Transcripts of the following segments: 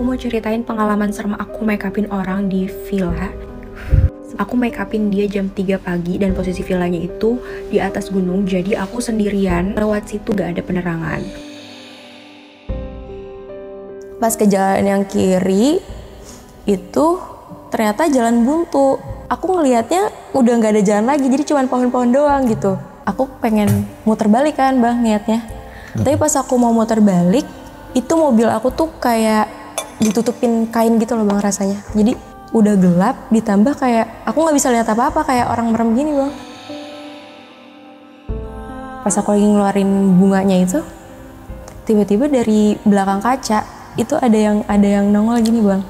aku mau ceritain pengalaman serem aku make upin orang di villa. Aku make upin dia jam 3 pagi dan posisi villanya itu di atas gunung, jadi aku sendirian lewat situ gak ada penerangan. Pas ke jalan yang kiri itu ternyata jalan buntu. Aku ngelihatnya udah gak ada jalan lagi, jadi cuma pohon-pohon doang gitu. Aku pengen muter balik kan bang niatnya. Nah. Tapi pas aku mau muter balik, itu mobil aku tuh kayak ditutupin kain gitu loh bang rasanya jadi udah gelap ditambah kayak aku nggak bisa lihat apa-apa kayak orang merem gini bang pas aku lagi ngeluarin bunganya itu tiba-tiba dari belakang kaca itu ada yang ada yang nongol gini bang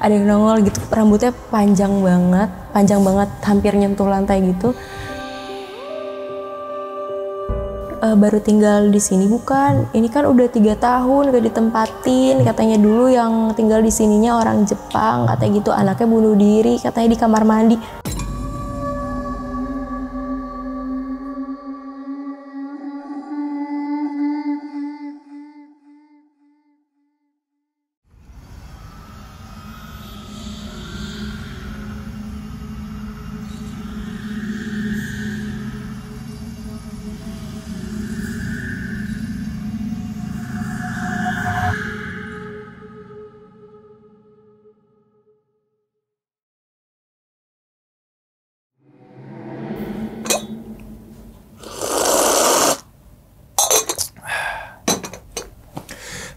ada yang nongol gitu rambutnya panjang banget panjang banget hampir nyentuh lantai gitu uh, baru tinggal di sini bukan ini kan udah tiga tahun gak ditempatin katanya dulu yang tinggal di sininya orang Jepang katanya gitu anaknya bunuh diri katanya di kamar mandi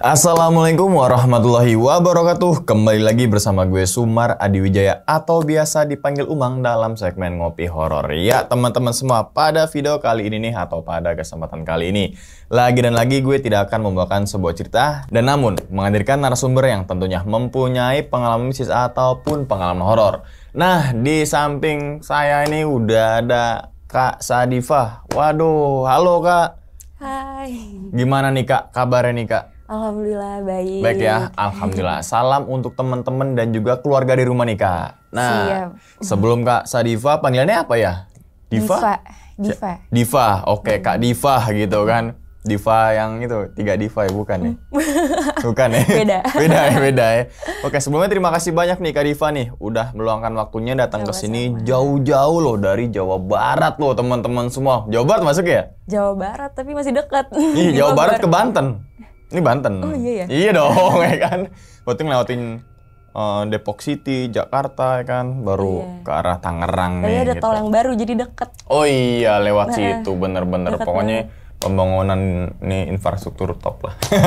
Assalamualaikum warahmatullahi wabarakatuh Kembali lagi bersama gue Sumar Adiwijaya Atau biasa dipanggil Umang dalam segmen Ngopi Horor Ya teman-teman semua pada video kali ini nih Atau pada kesempatan kali ini Lagi dan lagi gue tidak akan membawakan sebuah cerita Dan namun menghadirkan narasumber yang tentunya mempunyai pengalaman mistis ataupun pengalaman horor Nah di samping saya ini udah ada Kak Sadifah Waduh halo Kak Hai Gimana nih Kak kabarnya nih Kak Alhamdulillah baik. Baik ya, alhamdulillah. Salam untuk teman-teman dan juga keluarga di rumah nih kak. Nah, Siap. sebelum kak Sadiva panggilannya apa ya? Diva. Diva. Diva. Diva. Oke, okay, hmm. Kak Diva gitu kan. Diva yang itu tiga Diva ya bukan ya? bukan ya? Beda. beda ya, beda ya. Oke, sebelumnya terima kasih banyak nih Kak Diva nih udah meluangkan waktunya datang ke sini jauh-jauh loh dari Jawa Barat loh teman-teman semua. Jawa Barat masuk ya? Jawa Barat tapi masih dekat. Ih, Jawa, Barat ke Banten. Ini Banten. Oh iya ya. Iya dong, ya kan. Berarti ngelewatin uh, Depok City, Jakarta ya kan, baru oh, iya. ke arah Tangerang Dari oh, iya, nih. ada gitu. tol yang baru jadi deket. Oh iya, lewat nah, situ bener-bener pokoknya banget. pembangunan nih infrastruktur top lah. Oke.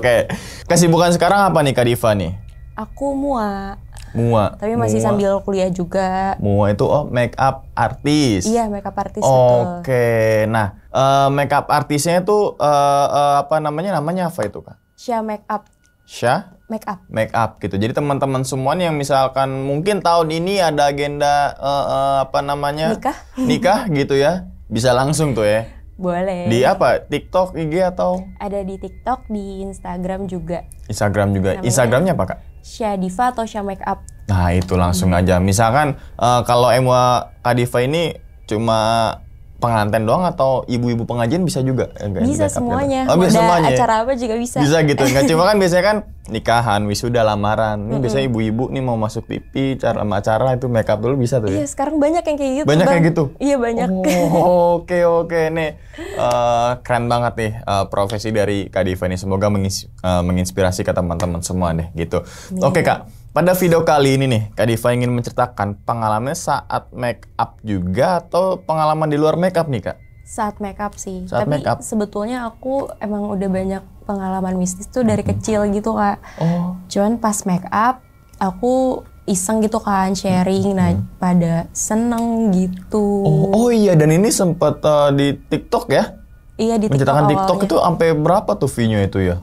okay. Kesibukan sekarang apa nih Kak Diva nih? Aku mua Mua. Tapi masih Mua. sambil kuliah juga. Mua itu oh make up artis. Iya, make up artis. Oke. Okay. Nah, uh, make up artisnya itu uh, uh, apa namanya? Namanya apa itu, Kak? sha Make Up. sha make up. Make up gitu. Jadi teman-teman semuanya yang misalkan mungkin tahun ini ada agenda uh, uh, apa namanya? Nikah. Nikah gitu ya. Bisa langsung tuh ya. Boleh. Di apa? TikTok, IG atau? Ada di TikTok, di Instagram juga. Instagram juga. Instagramnya apa, Kak? Diva atau Syah Up? Nah itu langsung aja. Misalkan uh, kalau Emwa Kadiva ini cuma pengantin doang atau ibu-ibu pengajian bisa juga? Eh, enggak, bisa semuanya. Gitu. Oh, bisa semuanya. Ya? acara apa juga bisa. Bisa gitu. Enggak cuma kan biasanya kan nikahan, wisuda, lamaran. Ini -hmm. biasanya ibu-ibu nih mau masuk TV, cara sama acara itu make up dulu bisa tuh. Ya? Iya, ya? sekarang banyak yang kayak gitu. Banyak bang. kayak gitu. Iya, banyak. Oke, oh, oke okay, okay. nih. Uh, keren banget nih uh, profesi dari Kak Diva ini. Semoga mengis uh, menginspirasi ke teman-teman semua deh gitu. Yeah. Oke, okay, Kak. Pada video kali ini nih, Kak Diva ingin menceritakan pengalamannya saat make up juga atau pengalaman di luar make up nih Kak? Saat make up sih. Saat Tapi make up. sebetulnya aku emang udah banyak pengalaman mistis tuh dari kecil gitu Kak. Oh. Cuman pas make up aku iseng gitu kan sharing nah pada seneng gitu oh, oh iya dan ini sempet uh, di TikTok ya iya di TikTok Menceritakan TikTok awalnya. itu sampai berapa tuh view-nya itu ya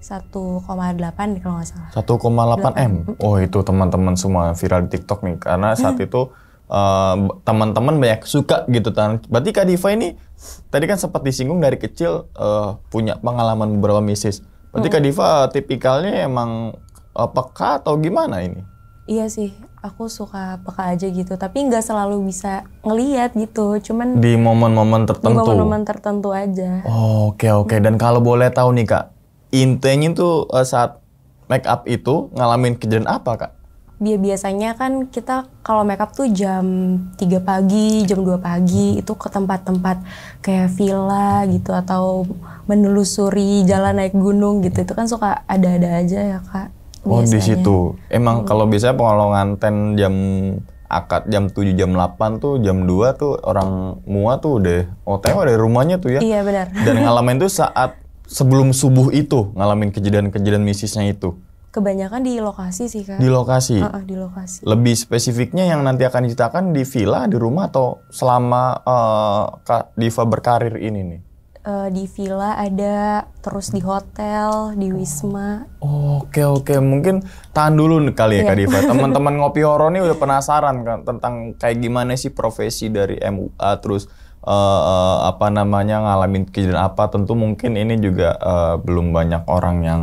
1,8 kalau nggak salah. 1,8 M. Oh itu teman-teman semua viral di TikTok nih karena hmm. saat itu uh, teman-teman banyak suka gitu kan. Berarti Kak Diva ini tadi kan sempat disinggung dari kecil uh, punya pengalaman beberapa misis. Berarti -hmm. Kak Diva eh, tipikalnya emang uh, peka atau gimana ini? Iya sih, aku suka peka aja gitu. Tapi nggak selalu bisa ngeliat gitu. Cuman di momen-momen tertentu. Di momen-momen tertentu aja. Oke oh, oke. Okay, okay. Dan kalau boleh tahu nih kak, intinya tuh uh, saat make up itu ngalamin kejadian apa kak? Dia biasanya kan kita kalau make up tuh jam 3 pagi, jam 2 pagi itu ke tempat-tempat kayak villa gitu atau menelusuri jalan naik gunung gitu. Itu kan suka ada-ada aja ya, Kak. Biasanya. Oh, di situ. Emang hmm. kalau biasanya pengolongan ten jam akad jam 7 jam 8 tuh jam 2 tuh orang mua tuh udah OTW oh, dari rumahnya tuh ya. Iya benar. Dan ngalamin tuh saat sebelum subuh itu ngalamin kejadian-kejadian misisnya itu? Kebanyakan di lokasi sih kak. Di lokasi. Uh, uh, di lokasi. Lebih spesifiknya yang nanti akan diceritakan di villa, di rumah atau selama uh, Diva berkarir ini nih? Uh, di villa ada, terus di hotel, di wisma. Oh, oke oke, mungkin tahan dulu nih kali ya yeah. Kak iya. Diva. Teman-teman ngopi horor nih udah penasaran kan tentang kayak gimana sih profesi dari MUA terus uh, apa namanya ngalamin kejadian apa tentu mungkin ini juga uh, belum banyak orang yang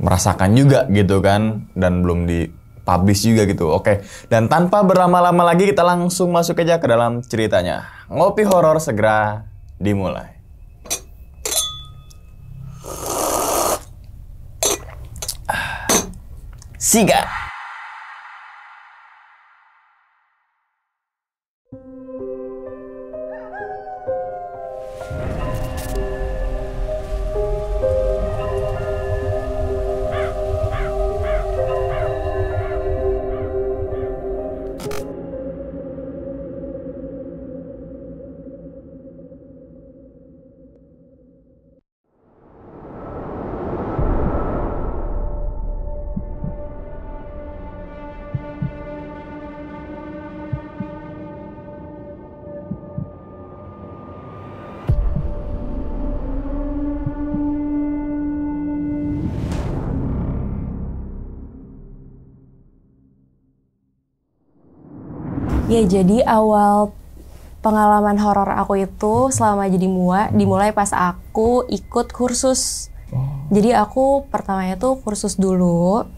merasakan juga gitu kan dan belum di publish juga gitu. Oke. Dan tanpa berlama-lama lagi kita langsung masuk aja ke dalam ceritanya. Ngopi horor segera dimulai. Ah, siga. Ya jadi awal pengalaman horor aku itu selama jadi mua dimulai pas aku ikut kursus. Oh. Jadi aku pertamanya tuh kursus dulu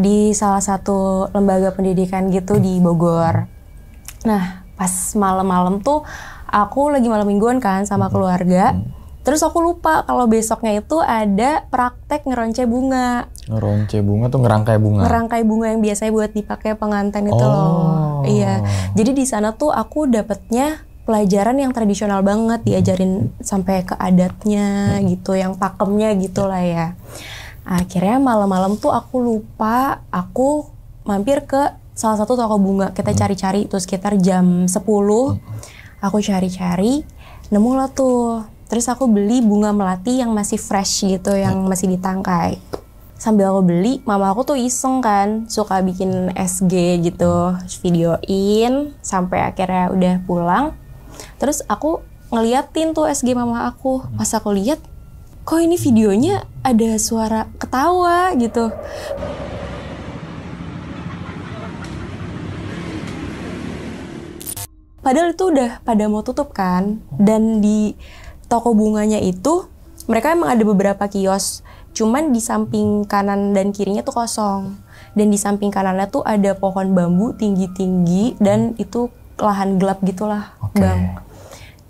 di salah satu lembaga pendidikan gitu di Bogor. Nah pas malam-malam tuh aku lagi malam mingguan kan sama hmm. keluarga. Hmm. Terus aku lupa kalau besoknya itu ada praktek ngeronce bunga. Ngeronce bunga tuh ngerangkai bunga. Ngerangkai bunga yang biasanya buat dipakai pengantin oh. loh. Iya. Jadi di sana tuh aku dapetnya pelajaran yang tradisional banget hmm. diajarin hmm. sampai ke adatnya hmm. gitu, yang pakemnya gitulah ya. Akhirnya malam-malam tuh aku lupa aku mampir ke salah satu toko bunga. Kita hmm. cari-cari hmm. itu sekitar jam 10. Hmm. Aku cari-cari, nemu lah tuh. Terus aku beli bunga melati yang masih fresh gitu, yang hmm. masih ditangkai sambil aku beli, mama aku tuh iseng kan, suka bikin SG gitu, videoin, sampai akhirnya udah pulang. Terus aku ngeliatin tuh SG mama aku, pas aku lihat, kok ini videonya ada suara ketawa gitu. Padahal itu udah pada mau tutup kan, dan di toko bunganya itu mereka emang ada beberapa kios Cuman di samping kanan dan kirinya tuh kosong. Dan di samping kanannya tuh ada pohon bambu tinggi-tinggi dan itu lahan gelap gitulah, okay. Bang.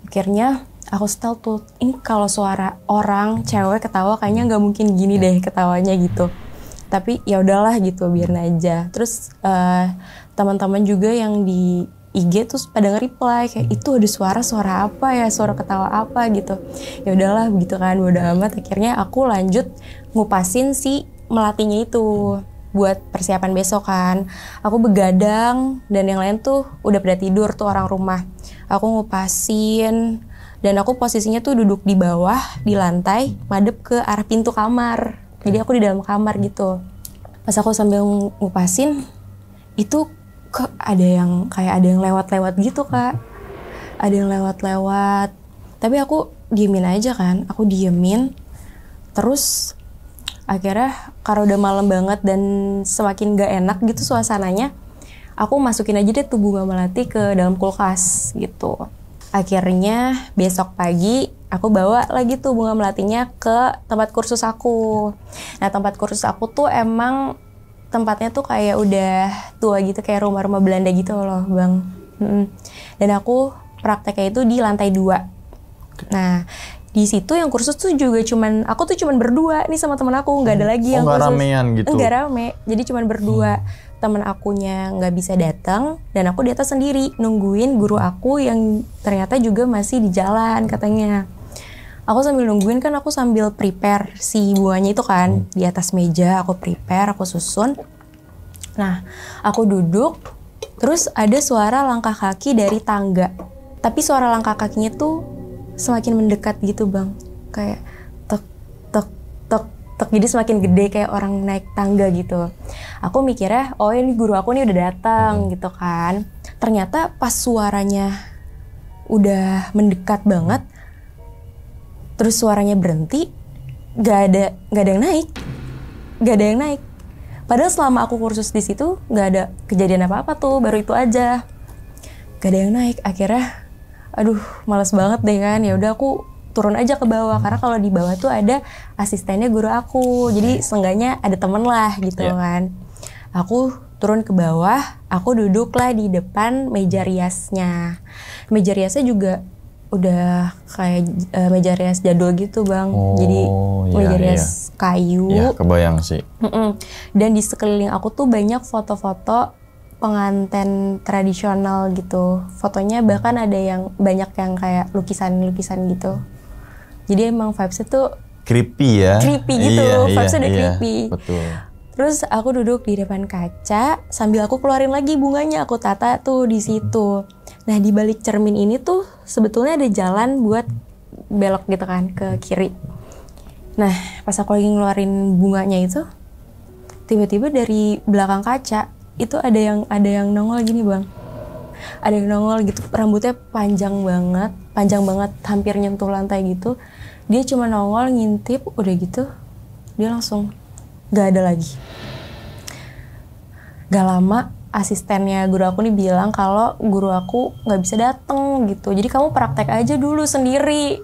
Akhirnya aku setel tuh, ini kalau suara orang cewek ketawa kayaknya nggak mungkin gini ya. deh ketawanya gitu. Tapi ya udahlah gitu biarin aja. Terus uh, teman-teman juga yang di IG terus pada nge-reply kayak itu ada suara suara apa ya suara ketawa apa gitu ya udahlah begitu kan udah amat akhirnya aku lanjut ngupasin si melatihnya itu buat persiapan besok kan aku begadang dan yang lain tuh udah pada tidur tuh orang rumah aku ngupasin dan aku posisinya tuh duduk di bawah di lantai madep ke arah pintu kamar jadi aku di dalam kamar gitu pas aku sambil ngupasin itu kok ada yang kayak ada yang lewat-lewat gitu kak ada yang lewat-lewat tapi aku diemin aja kan aku diemin terus akhirnya karena udah malam banget dan semakin gak enak gitu suasananya aku masukin aja deh tubuh bunga melati ke dalam kulkas gitu akhirnya besok pagi aku bawa lagi tuh bunga melatinya ke tempat kursus aku nah tempat kursus aku tuh emang tempatnya tuh kayak udah tua gitu kayak rumah-rumah Belanda gitu loh bang hmm. dan aku prakteknya itu di lantai dua nah di situ yang kursus tuh juga cuman aku tuh cuman berdua nih sama teman aku nggak ada hmm. lagi oh, yang gak kursus ramean gitu nggak rame jadi cuman berdua hmm. teman akunya nggak bisa datang dan aku di atas sendiri nungguin guru aku yang ternyata juga masih di jalan katanya aku sambil nungguin kan aku sambil prepare si buahnya itu kan hmm. di atas meja aku prepare aku susun nah aku duduk terus ada suara langkah kaki dari tangga tapi suara langkah kakinya tuh semakin mendekat gitu bang kayak tek tek tek tek jadi semakin gede kayak orang naik tangga gitu aku mikirnya oh ini guru aku nih udah datang hmm. gitu kan ternyata pas suaranya udah mendekat banget terus suaranya berhenti gak ada nggak ada yang naik gak ada yang naik padahal selama aku kursus di situ nggak ada kejadian apa apa tuh baru itu aja gak ada yang naik akhirnya aduh males banget deh kan ya udah aku turun aja ke bawah karena kalau di bawah tuh ada asistennya guru aku jadi seenggaknya ada temen lah gitu yeah. kan aku turun ke bawah aku duduklah di depan meja riasnya meja riasnya juga udah kayak uh, eh, meja rias jadul gitu bang oh, jadi iya, meja iya. rias iya. kayu ya, kebayang sih Mm-mm. dan di sekeliling aku tuh banyak foto-foto pengantin tradisional gitu fotonya bahkan ada yang banyak yang kayak lukisan-lukisan gitu jadi emang vibesnya tuh creepy ya creepy gitu iya, iya vibesnya iya, udah iya, creepy betul Terus aku duduk di depan kaca sambil aku keluarin lagi bunganya aku tata tuh di situ. Hmm Nah, di balik cermin ini tuh sebetulnya ada jalan buat belok gitu kan ke kiri. Nah, pas aku lagi ngeluarin bunganya itu, tiba-tiba dari belakang kaca itu ada yang ada yang nongol gini, Bang. Ada yang nongol gitu, rambutnya panjang banget, panjang banget hampir nyentuh lantai gitu. Dia cuma nongol ngintip udah gitu. Dia langsung gak ada lagi. Gak lama asistennya guru aku nih bilang kalau guru aku nggak bisa dateng gitu. Jadi kamu praktek aja dulu sendiri.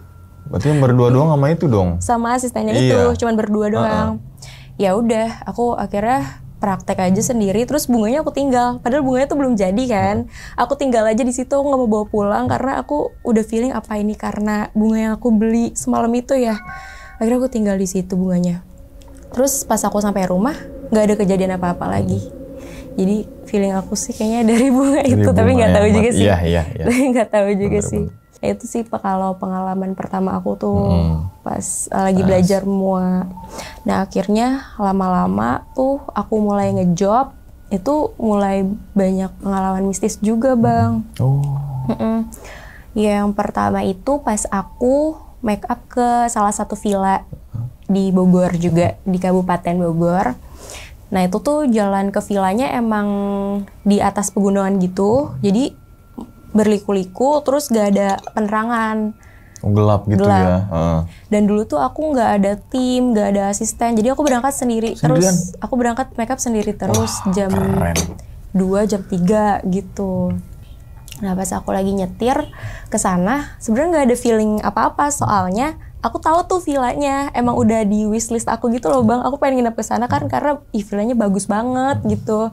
Berarti yang berdua doang sama itu dong? Sama asistennya iya. itu, cuman berdua doang. Uh -uh. Ya udah, aku akhirnya praktek aja sendiri terus bunganya aku tinggal padahal bunganya tuh belum jadi kan aku tinggal aja di situ nggak mau bawa pulang karena aku udah feeling apa ini karena bunga yang aku beli semalam itu ya akhirnya aku tinggal di situ bunganya terus pas aku sampai rumah nggak ada kejadian apa-apa lagi jadi feeling aku sih kayaknya dari bunga dari itu bunga iya, iya, iya. tapi nggak tahu, juga sih iya, iya, iya. nggak tahu juga sih ya itu sih pak kalau pengalaman pertama aku tuh hmm. pas eh, lagi belajar semua. nah akhirnya lama-lama tuh aku mulai ngejob itu mulai banyak pengalaman mistis juga bang oh ya, yang pertama itu pas aku make up ke salah satu villa di Bogor juga di Kabupaten Bogor Nah itu tuh jalan ke vilanya emang di atas pegunungan gitu, jadi berliku-liku terus gak ada penerangan. Oh, gelap gitu gelap. ya. Uh. Dan dulu tuh aku gak ada tim, gak ada asisten, jadi aku berangkat sendiri Sendirian. terus. Aku berangkat makeup sendiri terus Wah, jam keren. 2, jam 3 gitu. Nah pas aku lagi nyetir ke sana, sebenarnya gak ada feeling apa-apa soalnya aku tahu tuh villanya emang udah di wishlist aku gitu loh bang aku pengen nginep ke sana kan hmm. karena ih villanya bagus banget gitu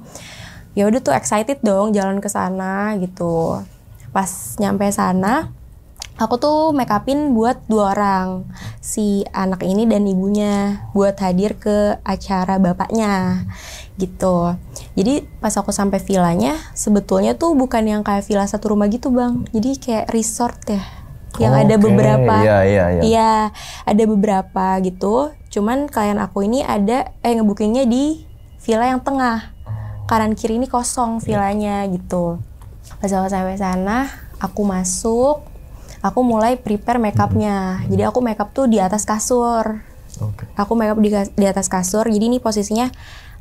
ya udah tuh excited dong jalan ke sana gitu pas nyampe sana aku tuh make upin buat dua orang si anak ini dan ibunya buat hadir ke acara bapaknya gitu jadi pas aku sampai villanya sebetulnya tuh bukan yang kayak villa satu rumah gitu bang jadi kayak resort ya yang okay. ada beberapa iya, iya iya iya ada beberapa gitu cuman klien aku ini ada eh ngebukingnya di villa yang tengah kanan kiri ini kosong iya. villanya yeah. gitu pas aku sampai sana aku masuk aku mulai prepare makeupnya jadi aku makeup tuh di atas kasur okay. aku makeup di, di atas kasur jadi ini posisinya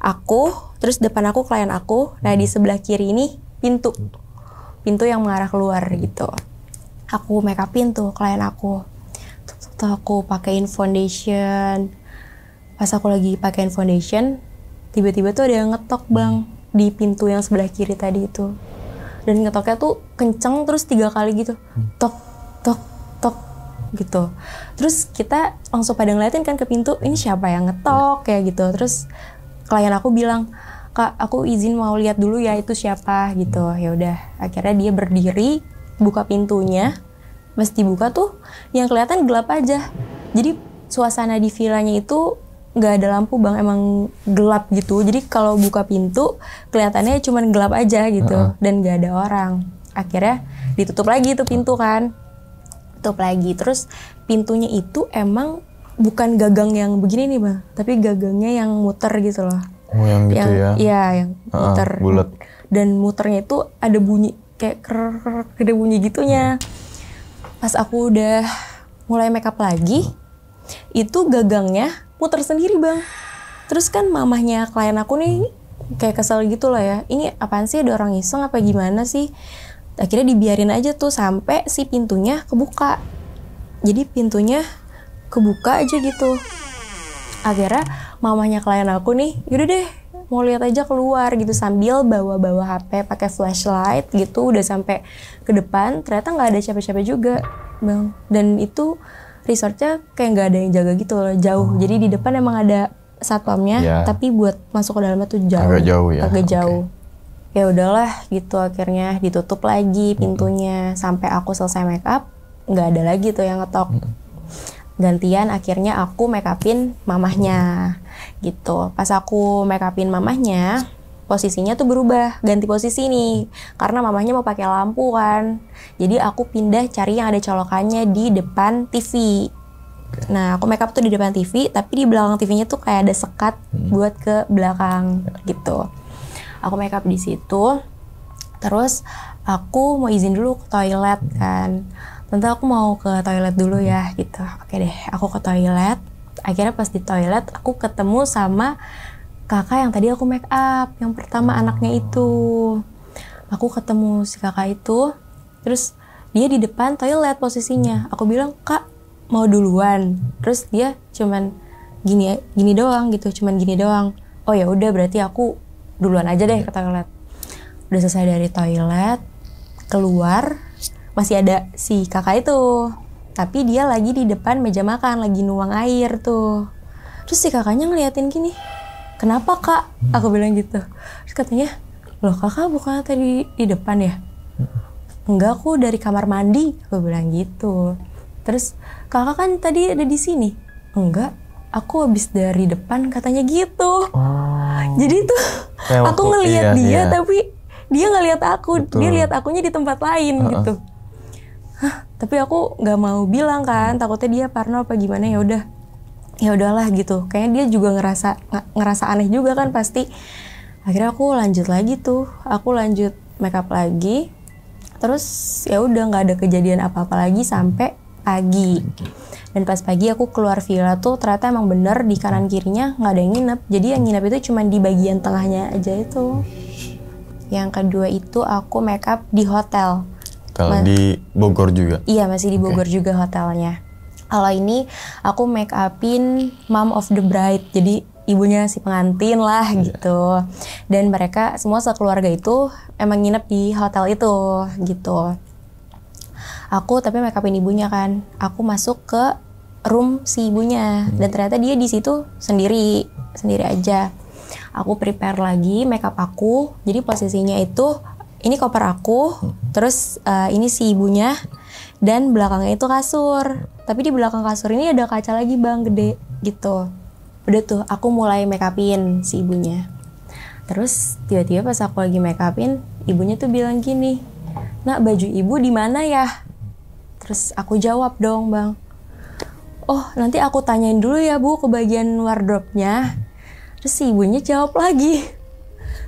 aku terus depan aku klien aku nah di hmm. sebelah kiri ini pintu pintu yang mengarah keluar gitu aku make upin tuh klien aku tuh aku pakaiin foundation pas aku lagi pakaiin foundation tiba-tiba tuh ada yang ngetok bang di pintu yang sebelah kiri tadi itu dan ngetoknya tuh kenceng terus tiga kali gitu hmm. tok tok tok gitu terus kita langsung pada ngeliatin kan ke pintu ini siapa yang ngetok kayak gitu terus klien aku bilang kak aku izin mau lihat dulu ya itu siapa gitu ya udah akhirnya dia berdiri buka pintunya mesti buka tuh yang kelihatan gelap aja jadi suasana di villanya itu nggak ada lampu bang emang gelap gitu jadi kalau buka pintu kelihatannya cuman gelap aja gitu uh -huh. dan nggak ada orang akhirnya ditutup lagi itu pintu kan tutup lagi terus pintunya itu emang bukan gagang yang begini nih bang tapi gagangnya yang muter gitu loh oh yang gitu yang, ya iya yang uh -huh, muter bulat dan muternya itu ada bunyi kayak ker, gede bunyi gitunya. Pas aku udah mulai make up lagi, itu gagangnya muter sendiri bang. Terus kan mamahnya klien aku nih kayak kesel gitu loh ya. Ini apaan sih ada orang iseng apa gimana sih? Akhirnya dibiarin aja tuh sampai si pintunya kebuka. Jadi pintunya kebuka aja gitu. Akhirnya mamahnya klien aku nih, yaudah deh mau lihat aja keluar gitu sambil bawa-bawa HP pakai flashlight gitu udah sampai ke depan ternyata nggak ada siapa-siapa juga bang dan itu resortnya kayak nggak ada yang jaga gitu loh jauh oh. jadi di depan emang ada satpamnya yeah. tapi buat masuk ke dalamnya tuh jauh agak jauh ya agak jauh okay. ya udahlah gitu akhirnya ditutup lagi pintunya -hmm. sampai aku selesai make up nggak ada lagi tuh yang ngetok -hmm gantian akhirnya aku make upin mamahnya gitu pas aku make upin mamahnya posisinya tuh berubah ganti posisi nih karena mamahnya mau pakai lampu kan jadi aku pindah cari yang ada colokannya di depan TV nah aku make up tuh di depan TV tapi di belakang TV-nya tuh kayak ada sekat hmm. buat ke belakang ya. gitu aku make up di situ terus aku mau izin dulu ke toilet hmm. kan tentu aku mau ke toilet dulu ya gitu oke deh aku ke toilet akhirnya pas di toilet aku ketemu sama kakak yang tadi aku make up yang pertama oh. anaknya itu aku ketemu si kakak itu terus dia di depan toilet posisinya hmm. aku bilang kak mau duluan terus dia cuman gini gini doang gitu cuman gini doang oh ya udah berarti aku duluan aja deh iya. ke toilet udah selesai dari toilet keluar masih ada si kakak itu tapi dia lagi di depan meja makan lagi nuang air tuh terus si kakaknya ngeliatin gini kenapa kak aku bilang gitu terus katanya loh kakak bukannya tadi di depan ya enggak aku dari kamar mandi aku bilang gitu terus kakak kan tadi ada di sini enggak aku habis dari depan katanya gitu oh. jadi tuh Kayak aku ngelihat iya, dia iya. tapi dia nggak aku Betul. dia lihat akunya di tempat lain uh -uh. gitu Hah, tapi aku nggak mau bilang kan, takutnya dia parno apa gimana ya udah. Ya udahlah gitu. Kayaknya dia juga ngerasa ngerasa aneh juga kan pasti. Akhirnya aku lanjut lagi tuh. Aku lanjut make up lagi. Terus ya udah nggak ada kejadian apa-apa lagi sampai pagi. Dan pas pagi aku keluar villa tuh ternyata emang bener di kanan kirinya nggak ada yang nginep. Jadi yang nginep itu cuma di bagian tengahnya aja itu. Yang kedua itu aku make up di hotel hotel Ma di Bogor juga. Iya, masih di Bogor okay. juga hotelnya. Kalau ini aku make upin mom of the bride. Jadi ibunya si pengantin lah yeah. gitu. Dan mereka semua sekeluarga itu emang nginep di hotel itu gitu. Aku tapi make upin ibunya kan. Aku masuk ke room si ibunya hmm. dan ternyata dia di situ sendiri, sendiri aja. Aku prepare lagi make up aku. Jadi posisinya itu ini koper aku, hmm. terus uh, ini si ibunya, dan belakangnya itu kasur. Tapi di belakang kasur ini ada kaca lagi bang gede gitu. Udah tuh aku mulai make upin si ibunya. Terus tiba-tiba pas aku lagi make upin, ibunya tuh bilang gini, "Nak, baju ibu di mana ya?" Terus aku jawab dong, Bang. "Oh, nanti aku tanyain dulu ya, Bu, ke bagian wardrobe-nya." Terus si ibunya jawab lagi,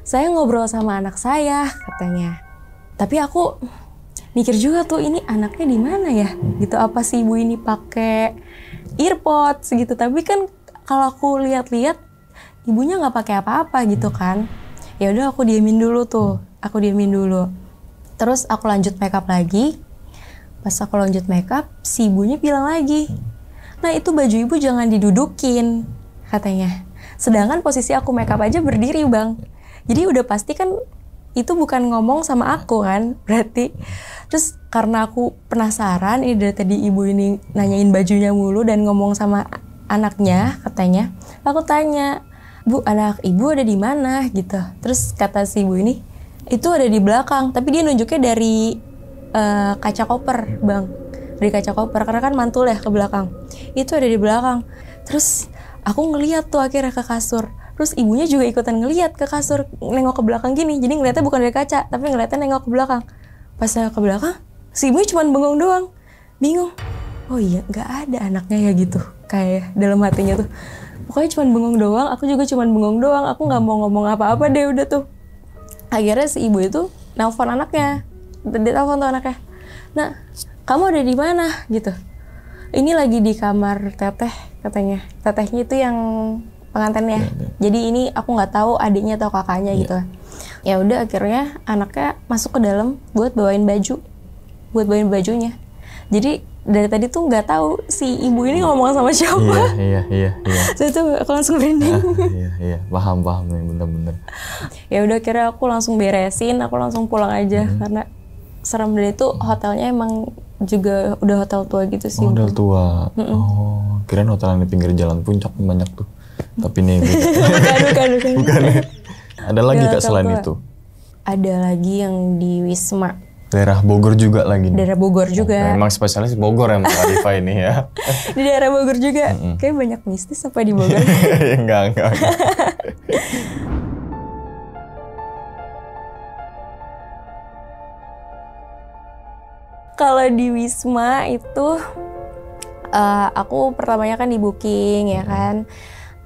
saya ngobrol sama anak saya katanya tapi aku mikir juga tuh ini anaknya di mana ya gitu apa sih ibu ini pakai earpods gitu tapi kan kalau aku lihat-lihat ibunya nggak pakai apa-apa gitu kan ya udah aku diamin dulu tuh aku diamin dulu terus aku lanjut makeup lagi pas aku lanjut makeup si ibunya bilang lagi nah itu baju ibu jangan didudukin katanya sedangkan posisi aku makeup aja berdiri bang jadi udah pasti kan itu bukan ngomong sama aku kan berarti terus karena aku penasaran ini dari tadi ibu ini nanyain bajunya mulu dan ngomong sama anaknya katanya aku tanya bu anak ibu ada di mana gitu terus kata si ibu ini itu ada di belakang tapi dia nunjuknya dari uh, kaca koper bang dari kaca koper karena kan mantul ya ke belakang itu ada di belakang terus aku ngeliat tuh akhirnya ke kasur terus ibunya juga ikutan ngeliat ke kasur nengok ke belakang gini jadi ngeliatnya bukan dari kaca tapi ngeliatnya nengok ke belakang pas nengok ke belakang si ibunya cuma bengong doang bingung oh iya nggak ada anaknya ya gitu kayak dalam hatinya tuh pokoknya cuma bengong doang aku juga cuma bengong doang aku nggak mau ngomong apa-apa deh udah tuh akhirnya si ibu itu nelfon anaknya dia telepon tuh anaknya nah kamu ada di mana gitu ini lagi di kamar teteh katanya tetehnya itu yang pengantinnya. Ya, Jadi ini aku nggak tahu adiknya atau kakaknya yeah. gitu. Ya udah akhirnya anaknya masuk ke dalam buat bawain baju, buat bawain bajunya. Jadi dari tadi tuh nggak tahu si ibu ini ngomong sama siapa. Iya iya iya. iya. Saya tuh aku langsung merinding. Ah, iya iya paham paham nih iya, bener-bener. ya udah kira aku langsung beresin, aku langsung pulang aja hmm. karena serem dari itu hotelnya emang juga udah hotel tua gitu sih. Oh, hotel tua. Mm -mm. Oh, hotel yang di pinggir jalan puncak banyak tuh. Tapi nih bukan bukan bukan. bukan. Ada lagi Kak selain itu? Ada lagi yang di Wisma. Daerah Bogor juga lagi. Daerah Bogor juga. Oh, memang spesialis Bogor yang Arifa ini ya. di daerah Bogor juga. Mm -mm. Kayak banyak mistis apa di Bogor? enggak, enggak. enggak. Kalau di Wisma itu uh, aku pertamanya kan di booking ya kan.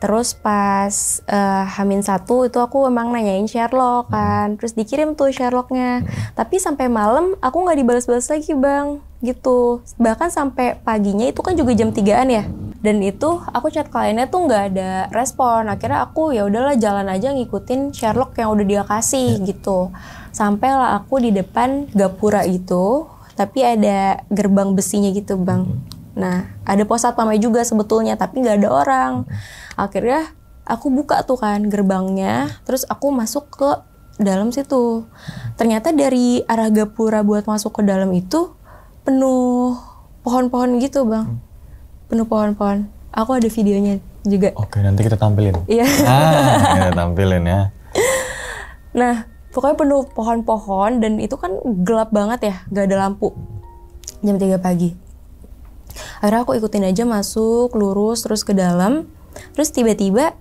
Terus pas uh, Hamin satu itu aku emang nanyain Sherlock kan, hmm. terus dikirim tuh Sherlocknya. Hmm. Tapi sampai malam aku nggak dibalas-balas lagi bang, gitu. Bahkan sampai paginya itu kan juga jam tigaan ya. Dan itu aku chat kliennya tuh nggak ada respon. Akhirnya aku ya udahlah jalan aja ngikutin Sherlock yang udah dia kasih hmm. gitu. Sampailah aku di depan gapura itu, tapi ada gerbang besinya gitu bang. Nah, ada pos satpamnya juga sebetulnya, tapi nggak ada orang. Akhirnya aku buka tuh kan gerbangnya, terus aku masuk ke dalam situ. Ternyata dari arah gapura buat masuk ke dalam itu penuh pohon-pohon gitu, Bang. Hmm. Penuh pohon-pohon. Aku ada videonya juga. Oke, nanti kita tampilin. Iya. ah, kita tampilin ya. Nah, pokoknya penuh pohon-pohon dan itu kan gelap banget ya, gak ada lampu. Jam 3 pagi akhirnya aku ikutin aja masuk lurus terus ke dalam terus tiba-tiba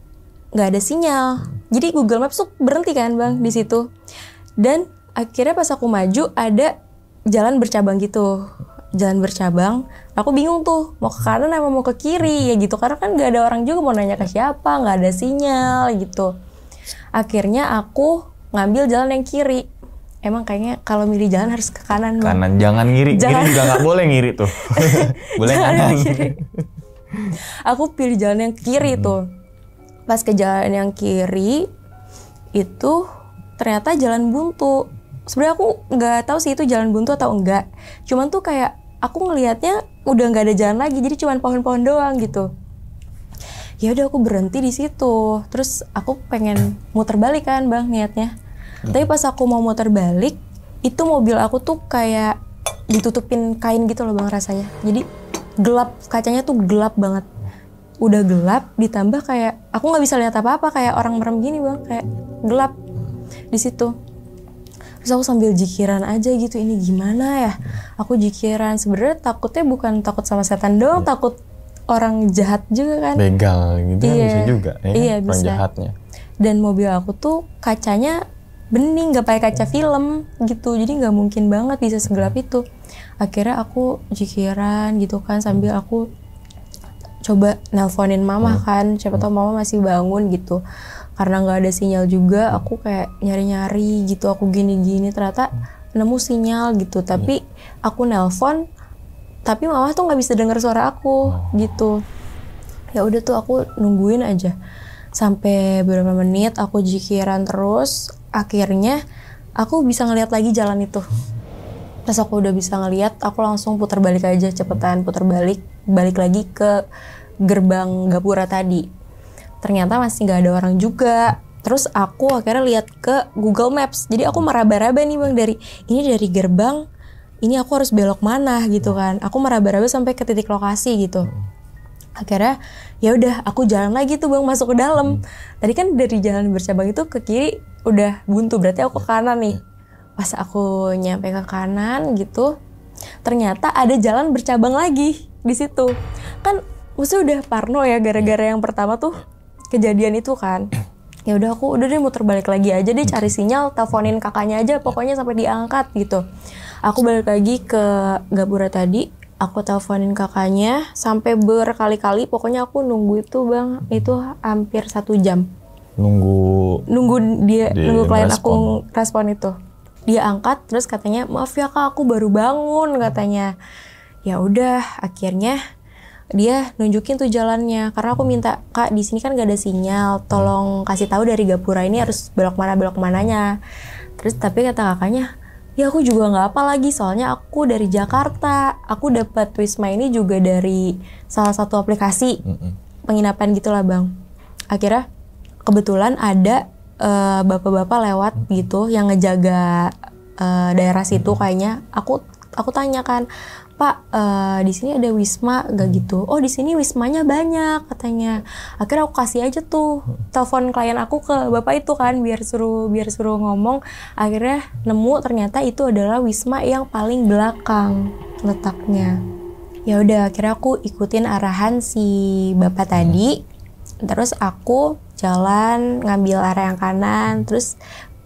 nggak ada sinyal jadi Google Maps tuh berhenti kan bang di situ dan akhirnya pas aku maju ada jalan bercabang gitu jalan bercabang aku bingung tuh mau ke kanan apa mau ke kiri ya gitu karena kan nggak ada orang juga mau nanya ke siapa nggak ada sinyal gitu akhirnya aku ngambil jalan yang kiri emang kayaknya kalau milih jalan harus ke kanan. Kanan, bang. jangan ngiri. Jangan. Ngiri juga nggak boleh ngiri tuh. boleh jangan kanan. Ngiri. Aku pilih jalan yang kiri hmm. tuh. Pas ke jalan yang kiri itu ternyata jalan buntu. Sebenarnya aku nggak tahu sih itu jalan buntu atau enggak. Cuman tuh kayak aku ngelihatnya udah nggak ada jalan lagi, jadi cuman pohon-pohon doang gitu. Ya udah aku berhenti di situ. Terus aku pengen muter balik kan, Bang, niatnya tapi pas aku mau muter balik, itu mobil aku tuh kayak ditutupin kain gitu loh bang rasanya. Jadi gelap kacanya tuh gelap banget. Udah gelap ditambah kayak aku nggak bisa lihat apa-apa kayak orang merem gini bang kayak gelap di situ. Terus aku sambil jikiran aja gitu ini gimana ya? Aku jikiran sebenarnya takutnya bukan takut sama setan doang, takut orang jahat juga kan. Begal gitu kan, iya, kan bisa juga ya. Iya, bisa. jahatnya. Dan mobil aku tuh kacanya bening nggak pakai kaca film gitu jadi nggak mungkin banget bisa segelap itu akhirnya aku jikiran gitu kan sambil aku coba nelponin mama hmm. kan siapa tau mama masih bangun gitu karena nggak ada sinyal juga aku kayak nyari-nyari gitu aku gini-gini ternyata hmm. nemu sinyal gitu iya. tapi aku nelpon tapi mama tuh nggak bisa dengar suara aku oh. gitu ya udah tuh aku nungguin aja sampai beberapa menit aku jikiran terus akhirnya aku bisa ngelihat lagi jalan itu pas aku udah bisa ngelihat aku langsung putar balik aja cepetan putar balik balik lagi ke gerbang gapura tadi ternyata masih nggak ada orang juga terus aku akhirnya lihat ke Google Maps jadi aku meraba-raba nih bang dari ini dari gerbang ini aku harus belok mana gitu kan aku meraba-raba sampai ke titik lokasi gitu akhirnya ya udah aku jalan lagi tuh bang masuk ke dalam hmm. tadi kan dari jalan bercabang itu ke kiri udah buntu berarti aku ke ya. kanan nih ya. pas aku nyampe ke kanan gitu ternyata ada jalan bercabang lagi di situ kan maksudnya udah parno ya gara-gara ya. yang pertama tuh kejadian itu kan ya udah aku udah deh muter balik lagi aja deh cari sinyal teleponin kakaknya aja pokoknya sampai diangkat gitu aku balik lagi ke gapura tadi aku teleponin kakaknya sampai berkali-kali pokoknya aku nunggu itu bang itu hampir satu jam nunggu nunggu dia, di nunggu klien respon. aku respon itu dia angkat terus katanya maaf ya kak aku baru bangun katanya ya udah akhirnya dia nunjukin tuh jalannya karena aku minta kak di sini kan gak ada sinyal tolong kasih tahu dari gapura ini harus belok mana belok mananya terus tapi kata kakaknya ya aku juga nggak apa lagi soalnya aku dari Jakarta aku dapat Wisma ini juga dari salah satu aplikasi mm -mm. penginapan gitulah bang akhirnya kebetulan ada uh, bapak-bapak lewat mm mm gitu yang ngejaga uh, daerah situ mm mm kayaknya aku aku tanya kan, pak uh, di sini ada wisma gak hmm. gitu oh di sini wismanya banyak katanya akhirnya aku kasih aja tuh hmm. telepon klien aku ke bapak itu kan biar suruh biar suruh ngomong akhirnya nemu ternyata itu adalah wisma yang paling belakang letaknya ya udah akhirnya aku ikutin arahan si bapak hmm. tadi terus aku jalan ngambil arah yang kanan terus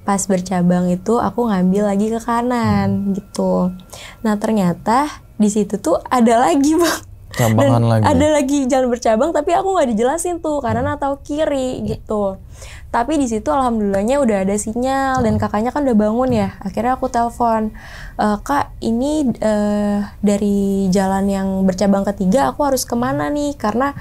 pas bercabang itu aku ngambil lagi ke kanan gitu. Nah ternyata di situ tuh ada lagi bang Dan lagi ada lagi jalan bercabang tapi aku nggak dijelasin tuh karena hmm. atau kiri iya. gitu tapi di situ alhamdulillahnya udah ada sinyal dan hmm. kakaknya kan udah bangun ya akhirnya aku telepon e, kak ini e, dari jalan yang bercabang ketiga aku harus kemana nih karena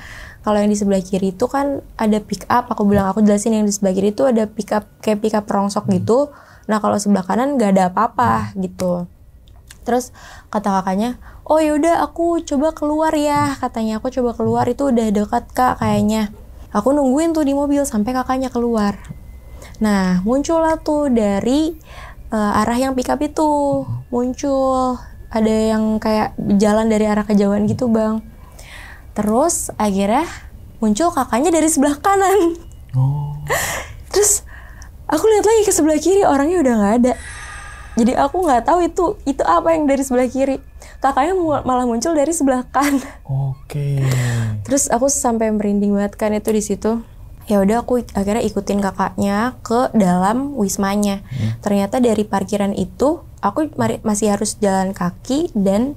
kalau yang di sebelah kiri itu kan ada pick up aku bilang aku jelasin yang di sebelah kiri itu ada pick up kayak pick up rongsok hmm. gitu nah kalau sebelah kanan nggak ada apa-apa hmm. gitu terus kata kakaknya oh yaudah aku coba keluar ya katanya aku coba keluar itu udah dekat kak kayaknya aku nungguin tuh di mobil sampai kakaknya keluar nah muncul lah tuh dari uh, arah yang pickup itu muncul ada yang kayak jalan dari arah kejauhan gitu bang terus akhirnya muncul kakaknya dari sebelah kanan oh. terus aku lihat lagi ke sebelah kiri orangnya udah nggak ada jadi aku nggak tahu itu itu apa yang dari sebelah kiri. Kakaknya malah muncul dari sebelah kanan. Oke. Okay. Terus aku sampai merinding banget kan itu di situ. Ya udah aku akhirnya ikutin kakaknya ke dalam wismanya. Hmm. Ternyata dari parkiran itu aku masih harus jalan kaki dan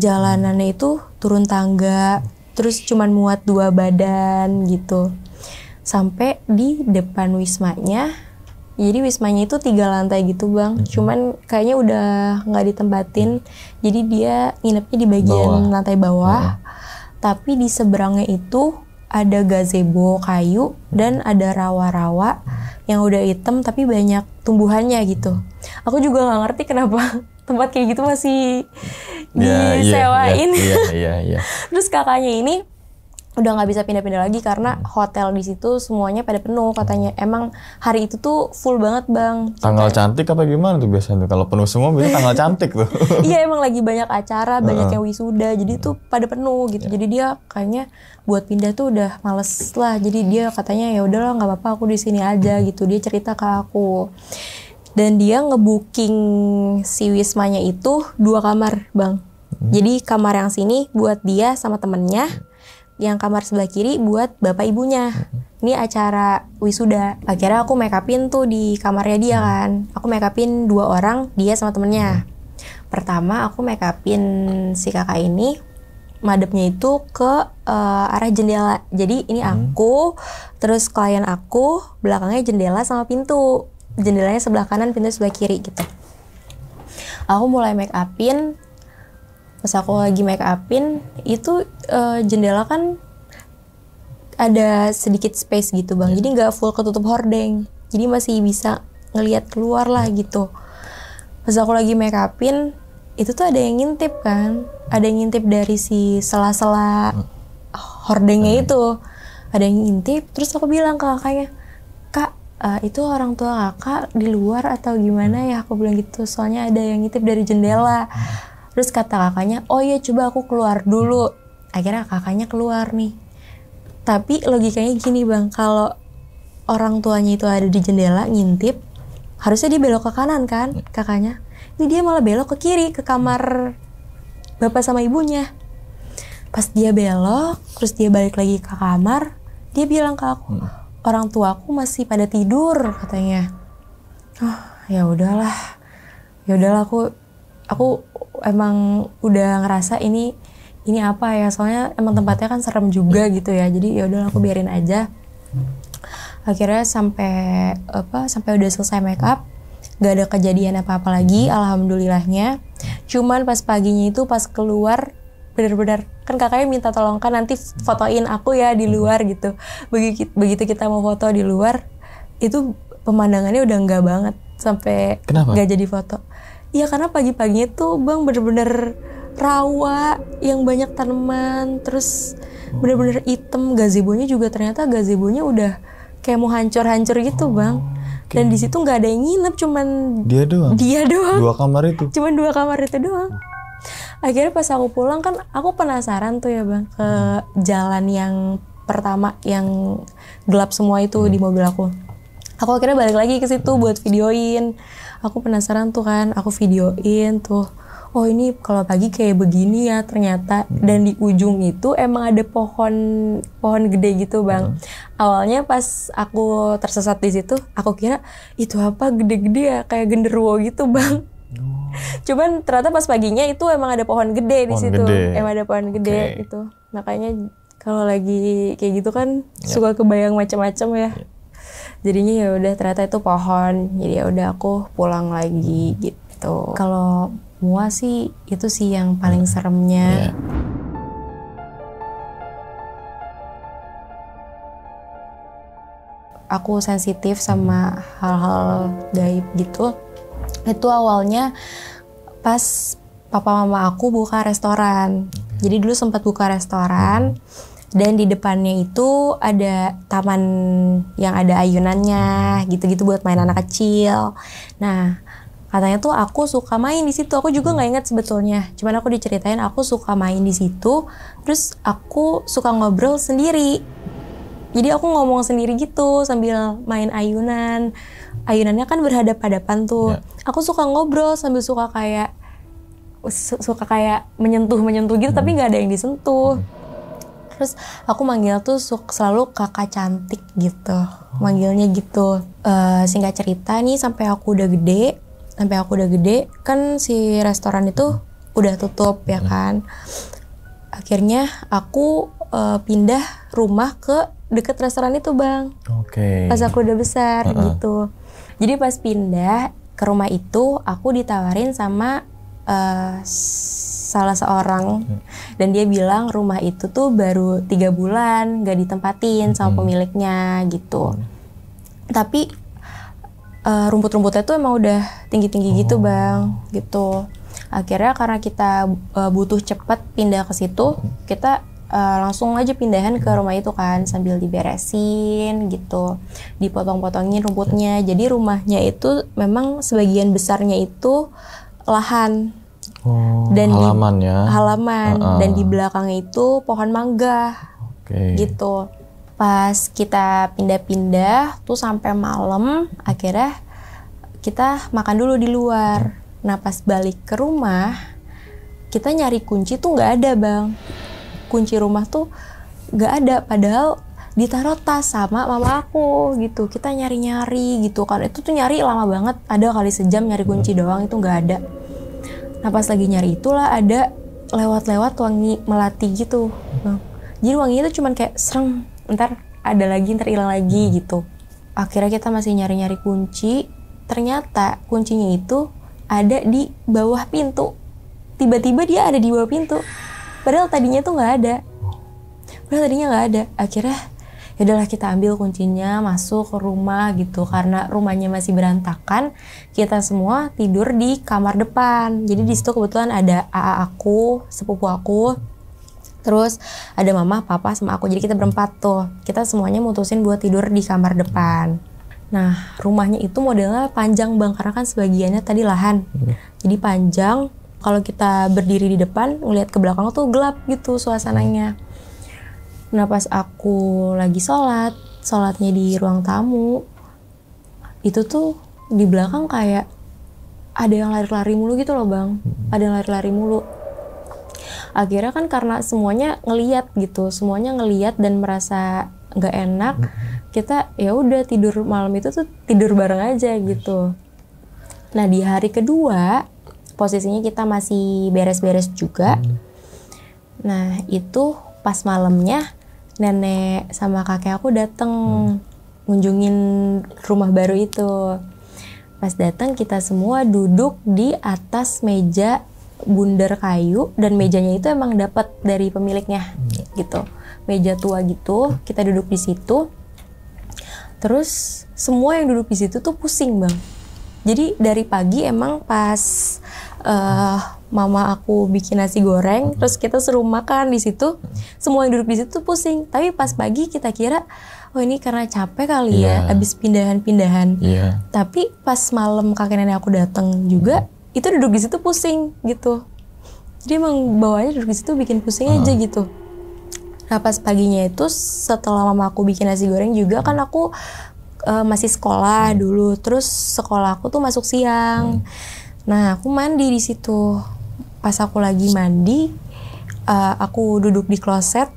jalanannya itu turun tangga. Terus cuma muat dua badan gitu. Sampai di depan wismanya jadi wismanya itu tiga lantai gitu bang hmm. cuman kayaknya udah nggak ditempatin hmm. jadi dia nginepnya di bagian bawah. lantai bawah hmm. tapi di seberangnya itu ada gazebo kayu hmm. dan ada rawa-rawa hmm. yang udah hitam tapi banyak tumbuhannya gitu aku juga nggak ngerti kenapa tempat kayak gitu masih yeah, iya, iya, disewain yeah, yeah, yeah, yeah. terus kakaknya ini udah nggak bisa pindah-pindah lagi karena hotel di situ semuanya pada penuh katanya emang hari itu tuh full banget bang tanggal cantik apa gimana tuh biasanya kalau penuh semua biasanya tanggal cantik tuh iya emang lagi banyak acara banyak yang wisuda jadi tuh pada penuh gitu yeah. jadi dia kayaknya buat pindah tuh udah males lah jadi dia katanya ya udahlah nggak apa-apa aku di sini aja hmm. gitu dia cerita ke aku dan dia ngebooking si wismanya itu dua kamar bang hmm. jadi kamar yang sini buat dia sama temennya hmm yang kamar sebelah kiri buat bapak ibunya. Mm-hmm. Ini acara wisuda. Akhirnya aku make upin tuh di kamarnya dia mm-hmm. kan. Aku make upin dua orang, dia sama temennya. Mm-hmm. Pertama aku make upin si kakak ini madepnya itu ke uh, arah jendela. Jadi ini aku, hmm. terus klien aku, belakangnya jendela sama pintu. Jendelanya sebelah kanan, pintu sebelah kiri gitu. Aku mulai make upin pas aku lagi make upin itu uh, jendela kan ada sedikit space gitu bang yeah. jadi nggak full ketutup hordeng jadi masih bisa ngelihat keluar lah iya. gitu pas aku lagi make upin itu tuh ada yang ngintip kan ada yang ngintip dari si sela-sela hmm. hordengnya iya. itu ada yang ngintip terus aku bilang ke kakaknya kak uh, itu orang tua kakak di luar atau gimana ya aku bilang gitu soalnya ada yang ngintip dari jendela hmm terus kata kakaknya oh iya coba aku keluar dulu akhirnya kakaknya keluar nih tapi logikanya gini bang kalau orang tuanya itu ada di jendela ngintip harusnya dia belok ke kanan kan iya. kakaknya ini dia malah belok ke kiri ke kamar bapak sama ibunya pas dia belok terus dia balik lagi ke kamar dia bilang ke aku hmm. orang tuaku masih pada tidur katanya oh ya udahlah ya udahlah aku aku emang udah ngerasa ini ini apa ya soalnya emang tempatnya kan serem juga gitu ya jadi ya udah aku biarin aja akhirnya sampai apa sampai udah selesai make up gak ada kejadian apa apa lagi alhamdulillahnya cuman pas paginya itu pas keluar benar-benar kan kakaknya minta tolong kan nanti fotoin aku ya di luar gitu begitu begitu kita mau foto di luar itu pemandangannya udah enggak banget sampai nggak jadi foto ya karena pagi pagi itu bang bener-bener rawa yang banyak tanaman terus oh. bener-bener hitam gazebonya juga ternyata gazebonya udah kayak mau hancur-hancur gitu oh, bang okay. dan di situ nggak ada yang nginep cuman dia doang dia doang dua kamar itu cuman dua kamar itu doang akhirnya pas aku pulang kan aku penasaran tuh ya bang ke hmm. jalan yang pertama yang gelap semua itu hmm. di mobil aku aku akhirnya balik lagi ke situ buat videoin aku penasaran tuh kan aku videoin tuh oh ini kalau pagi kayak begini ya ternyata hmm. dan di ujung itu emang ada pohon pohon gede gitu bang hmm. awalnya pas aku tersesat di situ aku kira itu apa gede-gede ya kayak genderuwo gitu bang oh. cuman ternyata pas paginya itu emang ada pohon gede pohon di situ gede. emang ada pohon gede okay. gitu makanya kalau lagi kayak gitu kan yeah. suka kebayang macam-macam ya yeah jadinya ya udah ternyata itu pohon jadi ya udah aku pulang lagi gitu kalau mua sih itu sih yang paling hmm. seremnya yeah. aku sensitif sama hal-hal gaib gitu itu awalnya pas papa mama aku buka restoran hmm. jadi dulu sempat buka restoran hmm dan di depannya itu ada taman yang ada ayunannya gitu-gitu buat main anak kecil. Nah katanya tuh aku suka main di situ. Aku juga nggak ingat sebetulnya. Cuman aku diceritain aku suka main di situ. Terus aku suka ngobrol sendiri. Jadi aku ngomong sendiri gitu sambil main ayunan. Ayunannya kan berhadapan-hadapan tuh. Ya. Aku suka ngobrol sambil suka kayak suka kayak menyentuh menyentuh gitu tapi hmm. nggak ada yang disentuh. Hmm terus aku manggil tuh selalu kakak cantik gitu manggilnya gitu uh, singkat cerita nih sampai aku udah gede sampai aku udah gede kan si restoran itu udah tutup ya hmm. kan akhirnya aku uh, pindah rumah ke deket restoran itu bang okay. pas aku udah besar uh -uh. gitu jadi pas pindah ke rumah itu aku ditawarin sama uh, salah seorang hmm. dan dia bilang rumah itu tuh baru tiga bulan gak ditempatin sama hmm. pemiliknya gitu hmm. tapi uh, rumput-rumputnya tuh emang udah tinggi-tinggi gitu, oh. gitu bang gitu akhirnya karena kita uh, butuh cepat pindah ke situ kita uh, langsung aja pindahan ke rumah itu kan sambil diberesin gitu dipotong-potongin rumputnya jadi rumahnya itu memang sebagian besarnya itu lahan Oh, dan halaman di, ya. Halaman uh -uh. dan di belakang itu pohon mangga. Okay. Gitu. Pas kita pindah-pindah tuh sampai malam akhirnya kita makan dulu di luar. Nah, pas balik ke rumah kita nyari kunci tuh nggak ada, Bang. Kunci rumah tuh nggak ada padahal ditaruh tas sama mama aku gitu. Kita nyari-nyari gitu kan. Itu tuh nyari lama banget. Ada kali sejam nyari kunci doang itu nggak ada Nah pas lagi nyari itulah ada lewat-lewat wangi melati gitu. Nah, jadi wanginya itu cuman kayak serem. ntar ada lagi, ntar hilang lagi hmm. gitu. Akhirnya kita masih nyari-nyari kunci, ternyata kuncinya itu ada di bawah pintu. Tiba-tiba dia ada di bawah pintu. Padahal tadinya tuh nggak ada. Padahal tadinya nggak ada. Akhirnya yaudahlah kita ambil kuncinya masuk ke rumah gitu karena rumahnya masih berantakan kita semua tidur di kamar depan jadi di situ kebetulan ada AA aku sepupu aku Terus ada mama, papa, sama aku. Jadi kita berempat tuh. Kita semuanya mutusin buat tidur di kamar depan. Nah, rumahnya itu modelnya panjang bang, karena kan sebagiannya tadi lahan. Hmm. Jadi panjang, kalau kita berdiri di depan, ngelihat ke belakang tuh gelap gitu suasananya. Nah pas aku lagi sholat, sholatnya di ruang tamu, itu tuh di belakang kayak ada yang lari-lari mulu gitu loh bang, ada yang lari-lari mulu. Akhirnya kan karena semuanya ngeliat gitu, semuanya ngeliat dan merasa nggak enak, kita ya udah tidur malam itu tuh tidur bareng aja gitu. Nah di hari kedua posisinya kita masih beres-beres juga. Nah itu pas malamnya nenek sama kakek aku datang hmm. ngunjungin rumah baru itu. Pas datang kita semua duduk di atas meja bundar kayu dan mejanya itu emang dapat dari pemiliknya hmm. gitu. Meja tua gitu, kita duduk di situ. Terus semua yang duduk di situ tuh pusing, Bang. Jadi dari pagi emang pas uh, mama aku bikin nasi goreng, mm-hmm. terus kita seru makan di situ. Mm-hmm. Semua yang duduk di situ pusing. Tapi pas pagi kita kira, oh ini karena capek kali ya, yeah. ya, habis pindahan-pindahan. Yeah. Tapi pas malam kakek nenek aku datang juga, hmm. itu duduk di situ pusing gitu. Jadi emang bawahnya duduk di situ bikin pusing hmm. aja uh-huh. gitu. Nah pas paginya itu setelah mama aku bikin nasi goreng juga kan mm-hmm. aku uh, masih sekolah hmm. dulu. Terus sekolah aku tuh masuk siang. Hmm. Nah aku mandi di situ pas aku lagi mandi uh, aku duduk di kloset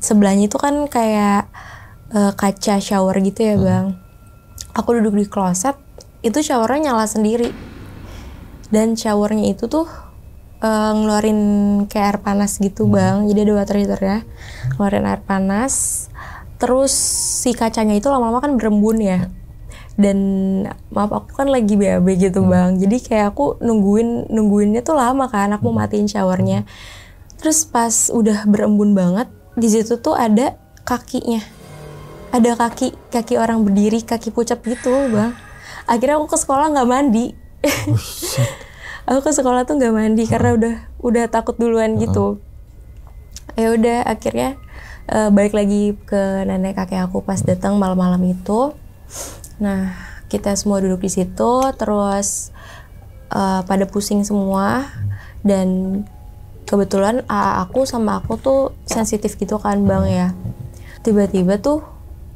sebelahnya itu kan kayak uh, kaca shower gitu ya hmm. bang aku duduk di kloset itu showernya nyala sendiri dan showernya itu tuh uh, ngeluarin kayak air panas gitu hmm. bang jadi ada water heater ya ngeluarin air panas terus si kacanya itu lama-lama kan berembun ya hmm dan maaf aku kan lagi BAB gitu hmm. bang jadi kayak aku nungguin nungguinnya tuh lama kan aku mau hmm. matiin showernya hmm. terus pas udah berembun banget di situ tuh ada kakinya ada kaki kaki orang berdiri kaki pucat gitu bang akhirnya aku ke sekolah nggak mandi aku ke sekolah tuh nggak mandi hmm. karena udah udah takut duluan hmm. gitu ya udah akhirnya uh, balik lagi ke nenek kakek aku pas datang malam-malam itu Nah, kita semua duduk di situ, terus uh, pada pusing semua dan kebetulan uh, aku sama aku tuh sensitif gitu kan bang ya. Tiba-tiba tuh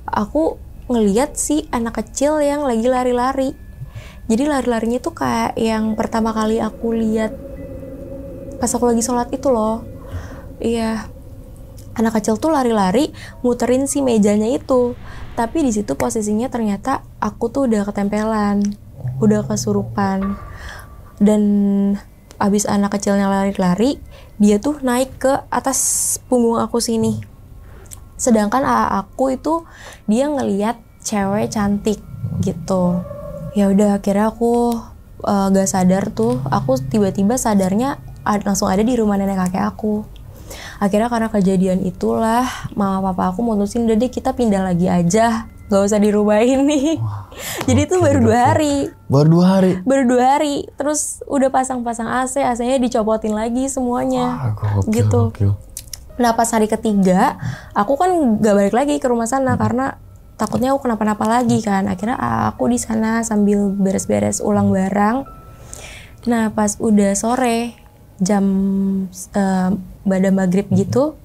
aku ngeliat si anak kecil yang lagi lari-lari. Jadi lari-larinya tuh kayak yang pertama kali aku lihat pas aku lagi sholat itu loh. Iya, anak kecil tuh lari-lari muterin si mejanya itu tapi di situ posisinya ternyata aku tuh udah ketempelan udah kesurupan dan abis anak kecilnya lari-lari dia tuh naik ke atas punggung aku sini sedangkan AA aku itu dia ngeliat cewek cantik gitu ya udah akhirnya aku uh, eh, gak sadar tuh aku tiba-tiba sadarnya langsung ada di rumah nenek kakek aku akhirnya karena kejadian itulah mama papa aku mutusin udah deh kita pindah lagi aja gak usah dirubahin nih. Wah, Jadi itu baru dua hari. Baru dua hari. Baru dua hari. Terus udah pasang-pasang AC, AC-nya dicopotin lagi semuanya. gitu. Gokil. Nah pas hari ketiga, aku kan gak balik lagi ke rumah sana hmm. karena takutnya aku kenapa-napa lagi hmm. kan. Akhirnya ah, aku di sana sambil beres-beres ulang hmm. barang. Nah pas udah sore, jam uh, badan maghrib hmm. gitu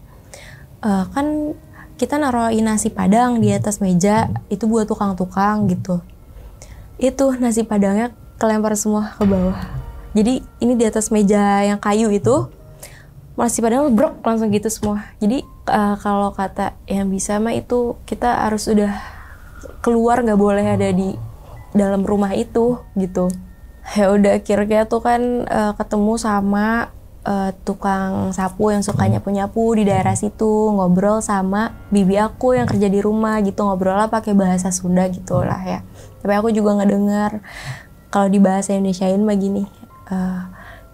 uh, kan kita naruhin nasi padang di hmm. atas meja itu buat tukang-tukang gitu itu nasi padangnya kelempar semua ke bawah jadi ini di atas meja yang kayu itu nasi padang brok langsung gitu semua jadi uh, kalau kata yang bisa mah itu kita harus udah keluar nggak boleh ada di dalam rumah itu gitu ya udah akhirnya tuh kan uh, ketemu sama uh, tukang sapu yang suka nyapu-nyapu di daerah situ ngobrol sama bibi aku yang kerja di rumah gitu ngobrol lah pakai bahasa Sunda gitu lah ya tapi aku juga nggak dengar kalau di bahasa Indonesiain begini gini uh,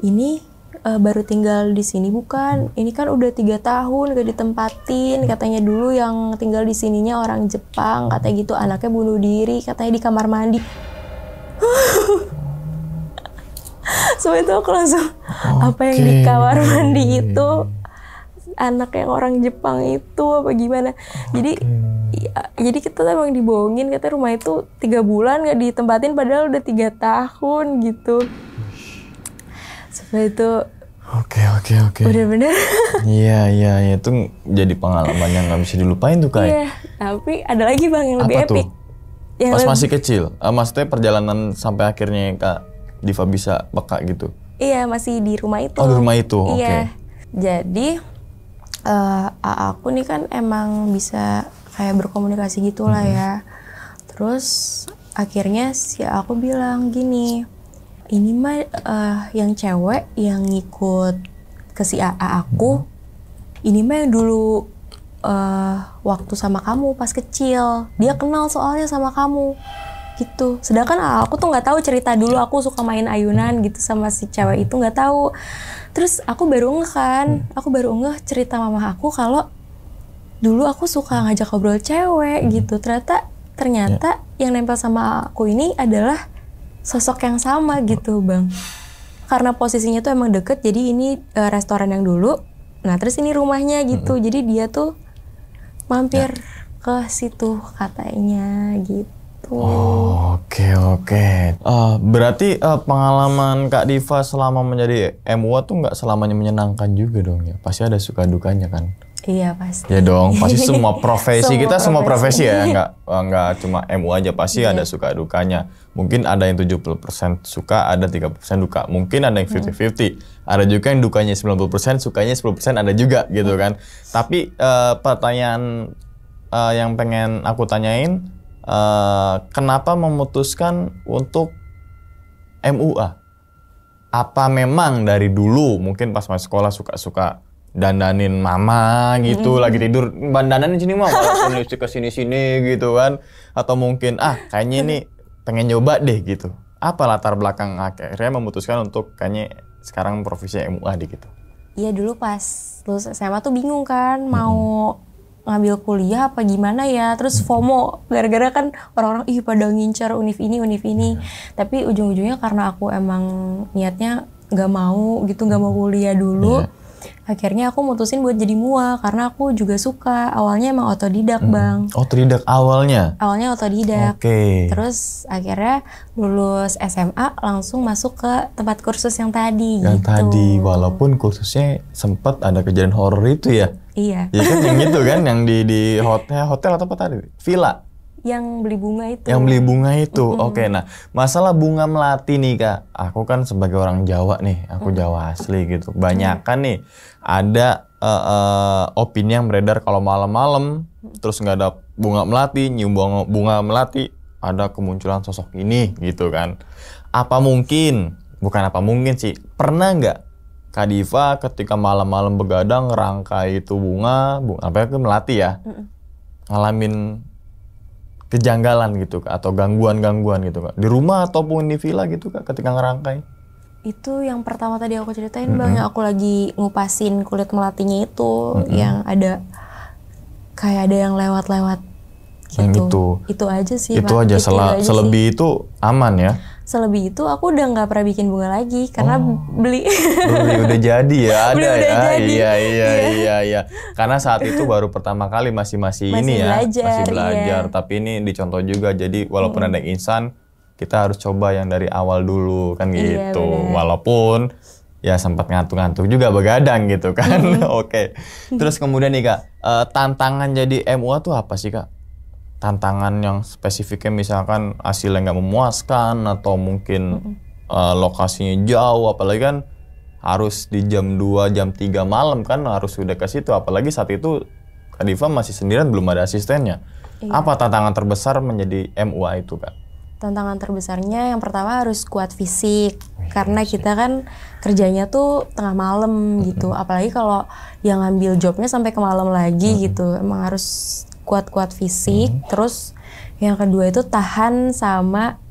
ini uh, baru tinggal di sini bukan ini kan udah tiga tahun gak ditempatin katanya dulu yang tinggal di sininya orang Jepang katanya gitu anaknya bunuh diri katanya di kamar mandi so itu aku langsung okay. apa yang di kamar mandi itu anak yang orang Jepang itu apa gimana okay. jadi ya, jadi kita tuh emang dibohongin katanya rumah itu tiga bulan nggak ditempatin padahal udah tiga tahun gitu setelah itu Oke okay, oke okay, oke. Okay. Udah bener. Iya iya iya itu jadi pengalaman yang nggak bisa dilupain tuh kayak. Iya tapi ada lagi bang yang Apa lebih tuh? epic. Pas masih kecil, uh, maksudnya perjalanan sampai akhirnya kak Diva bisa peka gitu? Iya, masih di rumah itu. Oh, di rumah itu. Iya. Okay. Jadi uh, aku nih kan emang bisa kayak berkomunikasi gitulah hmm. ya. Terus akhirnya si aku bilang gini, ini mah uh, yang cewek yang ngikut ke si AA aku, hmm. ini mah yang dulu uh, waktu sama kamu pas kecil, dia kenal soalnya sama kamu gitu sedangkan aku tuh nggak tahu cerita dulu aku suka main ayunan gitu sama si cewek itu nggak tahu terus aku baru ngeh kan hmm. aku baru ngeh cerita mama aku kalau dulu aku suka ngajak ngobrol cewek gitu ternyata ternyata ya. yang nempel sama aku ini adalah sosok yang sama gitu bang karena posisinya tuh emang deket jadi ini uh, restoran yang dulu nah terus ini rumahnya gitu -hmm. jadi dia tuh mampir ya. ke situ katanya gitu gitu. Oh, oke okay, oke. Okay. Uh, eh, berarti uh, pengalaman Kak Diva selama menjadi MUA tuh nggak selamanya menyenangkan juga dong ya. Pasti ada suka dukanya kan. Iya pasti. Ya dong, pasti semua profesi semua kita profesi. semua profesi ya, nggak eh, nggak cuma MU aja pasti yeah. ada suka dukanya. Mungkin ada yang 70% suka, ada 30% duka. Mungkin ada yang 50-50. Iya. Hmm. Ada juga yang dukanya 90%, sukanya 10% ada juga gitu kan. Iya. Tapi uh, pertanyaan uh, yang pengen aku tanyain uh, kenapa memutuskan untuk MUA? Apa memang dari dulu mungkin pas masih sekolah suka-suka dandanin mama gitu mm. lagi tidur bandanan sini mah walaupun lucu ke sini sini gitu kan atau mungkin ah kayaknya ini pengen nyoba deh gitu apa latar belakang akhirnya memutuskan untuk kayaknya sekarang profesi MUA deh gitu iya dulu pas lulus SMA tuh bingung kan mau mm ngambil kuliah apa gimana ya terus hmm. FOMO gara-gara kan orang-orang ih pada ngincar univ ini univ ini ya. tapi ujung-ujungnya karena aku emang niatnya nggak mau gitu nggak mau kuliah dulu ya. akhirnya aku mutusin buat jadi mua karena aku juga suka awalnya emang otodidak hmm. bang otodidak awalnya awalnya otodidak oke okay. terus akhirnya lulus SMA langsung masuk ke tempat kursus yang tadi yang gitu. tadi walaupun kursusnya sempat ada kejadian horor itu ya Iya. Iya kan yang itu kan yang di di hotel eh, hotel atau apa tadi? Villa. Yang beli bunga itu. Yang beli bunga itu. Mm -hmm. Oke, nah masalah bunga melati nih kak. Aku kan sebagai orang Jawa nih, aku mm. Jawa asli gitu. Banyak kan mm. nih ada uh, uh, opini yang beredar kalau malam-malam mm. terus nggak ada bunga melati, nyium bunga, bunga melati, ada kemunculan sosok ini gitu kan. Apa mungkin? Bukan apa mungkin sih. Pernah nggak Kadifa ketika malam-malam begadang rangkai itu bunga, bunga apa ke melati ya, ngalamin kejanggalan gitu kak, atau gangguan-gangguan gitu kak di rumah ataupun di villa gitu kak ketika ngerangkai itu yang pertama tadi aku ceritain mm -hmm. bang aku lagi ngupasin kulit melatinya itu mm -hmm. yang ada kayak ada yang lewat-lewat gitu. itu. itu aja sih. Itu pak. aja, itu selebih sih. itu aman ya selebih itu aku udah nggak pernah bikin bunga lagi karena oh. beli beli udah jadi ya ada beli ya iya, jadi. Iya, iya iya iya iya karena saat itu baru pertama kali masih masih, ini ya masih iya. belajar iya. tapi ini dicontoh juga jadi walaupun hmm. ada yang insan kita harus coba yang dari awal dulu kan gitu walaupun ya sempat ngantuk-ngantuk juga begadang gitu kan hmm. oke okay. terus kemudian nih kak eh, tantangan jadi MUA tuh apa sih kak tantangan yang spesifiknya misalkan hasilnya nggak memuaskan atau mungkin mm -hmm. uh, lokasinya jauh apalagi kan harus di jam 2, jam 3 malam kan harus sudah ke situ apalagi saat itu Kadiva masih sendirian belum ada asistennya. Iya. Apa tantangan terbesar menjadi MUA itu, kan Tantangan terbesarnya yang pertama harus kuat fisik Wih, karena fisik. kita kan kerjanya tuh tengah malam mm -hmm. gitu. Apalagi kalau yang ambil jobnya sampai ke malam lagi mm -hmm. gitu. Emang harus kuat-kuat fisik, hmm. terus yang kedua itu tahan sama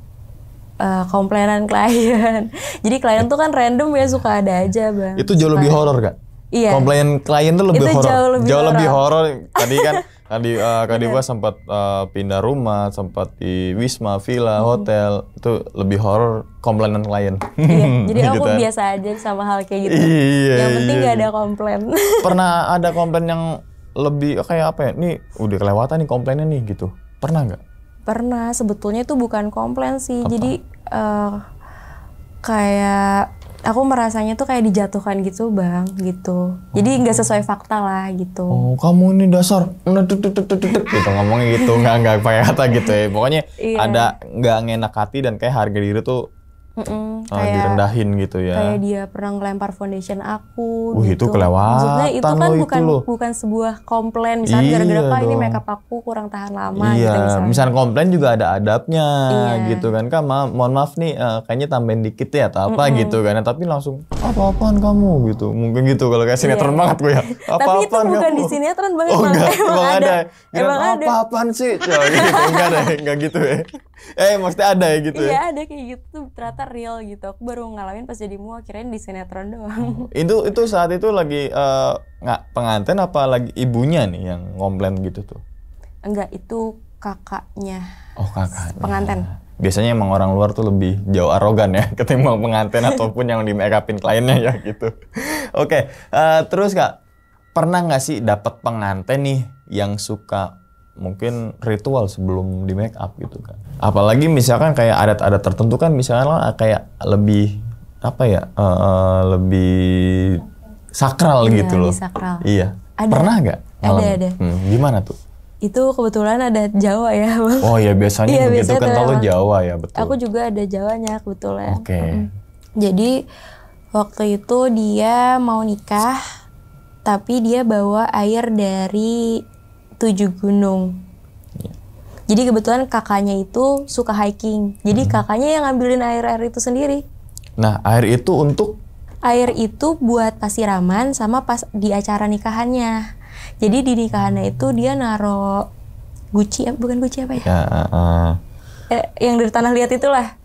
uh, eh, komplainan klien. Jadi klien tuh kan random ya suka ada aja bang. Itu jauh lebih horor kak? Iya. Komplain klien tuh lebih horor. Jauh lebih jauh horror. lebih horor. Tadi kan tadi uh, kak gua sempat uh, pindah rumah, sempat di wisma, villa, hmm. hotel itu lebih horor komplainan klien. Iya. Jadi gitu aku kan. biasa aja sama hal kayak gitu. Iya, yang penting iya. gak ada komplain. Pernah ada komplain yang lebih kayak apa ya? ini udah kelewatan nih komplainnya nih gitu. Pernah nggak? Pernah. Sebetulnya itu bukan komplain sih. Apa? Jadi uh, kayak aku merasanya tuh kayak dijatuhkan gitu bang gitu jadi oh. nggak sesuai fakta lah gitu oh kamu ini dasar nah, gitu ngomongnya gitu nggak nggak pakai kata gitu ya pokoknya yeah. ada nggak ngenak hati dan kayak harga diri tuh mm -mm, kayak, direndahin gitu ya. Kayak dia pernah ngelempar foundation aku. Uh, gitu. itu kelewatan. Maksudnya itu kan lo bukan itu bukan sebuah komplain misalnya iya gara-gara apa ini makeup aku kurang tahan lama gitu iya. gitu misalnya. misalnya komplain juga ada adabnya iya. gitu kan. Kan ma mohon maaf nih uh, kayaknya tambahin dikit ya atau apa mm -mm. gitu kan. Tapi langsung apa-apaan kamu gitu. Mungkin gitu kalau kayak iya. sinetron iya. banget gue ya. Apa Tapi itu bukan kamu? di sinetron banget. Oh, emang, emang, emang ada. ada. Emang, emang ada. Apa-apaan sih? Ya, gitu. enggak deh, enggak gitu ya eh maksudnya ada ya gitu ya? iya ya? ada kayak gitu tuh ternyata real gitu aku baru ngalamin pas jadi mua kirain di sinetron doang oh, itu itu saat itu lagi eh, nggak uh, pengantin apa lagi ibunya nih yang ngomplen gitu tuh enggak itu kakaknya oh kakaknya pengantin biasanya emang orang luar tuh lebih jauh arogan ya ketimbang pengantin ataupun yang di make upin kliennya ya gitu oke okay. uh, eh, terus kak pernah nggak sih dapat pengantin nih yang suka mungkin ritual sebelum di make up gitu kan. Apalagi misalkan kayak adat-adat tertentu kan misalkan lah kayak lebih apa ya uh, lebih sakral iya, gitu loh. Sakral. Iya. Ada, Pernah nggak? Ada ada. Hmm, gimana tuh? Itu kebetulan ada Jawa ya, Bang. Oh ya biasanya iya, begitu kan kalau Jawa ya, betul. Aku juga ada Jawanya kebetulan. Oke. Okay. Hmm. Jadi waktu itu dia mau nikah tapi dia bawa air dari tujuh gunung. Iya. Jadi kebetulan kakaknya itu suka hiking. Jadi hmm. kakaknya yang ngambilin air-air itu sendiri. Nah, air itu untuk air itu buat pasiraman sama pas di acara nikahannya. Jadi di nikahannya itu dia naro guci bukan guci apa ya? ya uh. Eh, yang dari tanah liat itulah.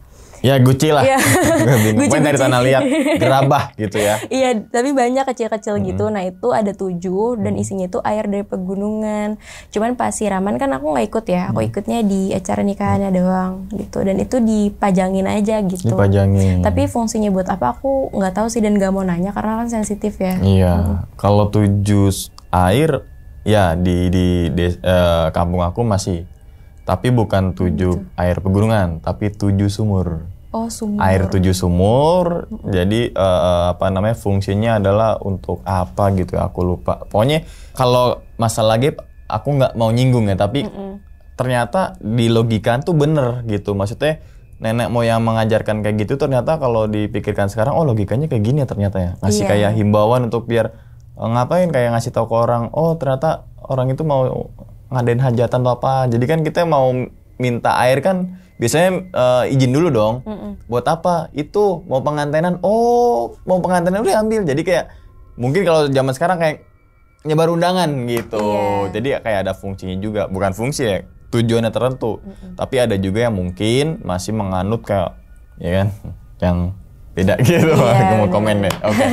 Ya Gucci lah. Ya. Gucci, dari tanah liat, gerabah gitu ya. Iya, tapi banyak kecil-kecil hmm. gitu. Nah itu ada tujuh dan hmm. isinya itu air dari pegunungan. Cuman pas siraman kan aku nggak ikut ya. Aku hmm. ikutnya di acara hmm. nikahannya doang gitu. Dan itu dipajangin aja gitu. Dipajangin. Tapi fungsinya buat apa aku nggak tahu sih dan nggak mau nanya karena kan sensitif ya. Iya. Hmm. Kalau tujuh air ya di di, di uh, eh, kampung aku masih tapi bukan tujuh gitu. air pegunungan, tapi tujuh sumur. Oh, sumur. Air tujuh sumur. hmm Jadi uh, apa namanya fungsinya adalah untuk apa gitu ya, aku lupa. Pokoknya kalau masalah gap aku nggak mau nyinggung ya, tapi mm ternyata di logika tuh bener gitu. Maksudnya nenek moyang mengajarkan kayak gitu ternyata kalau dipikirkan sekarang oh logikanya kayak gini ya ternyata ya. Ngasih yeah. kayak himbauan untuk biar eh, ngapain kayak ngasih tahu ke orang, oh ternyata orang itu mau ngadain hajatan atau apa. Jadi kan kita mau minta air kan biasanya uh, izin dulu dong. Mm-mm. Buat apa? Itu mau pengantenan. Oh, mau pengantenan udah ambil. Jadi kayak mungkin kalau zaman sekarang kayak nyebar undangan gitu. Yeah. Jadi kayak ada fungsinya juga. Bukan fungsi ya, tujuannya tertentu. Mm-mm. Tapi ada juga yang mungkin masih menganut kayak ya kan yang tidak gitu. Yeah, mau komen deh. Oke. Okay.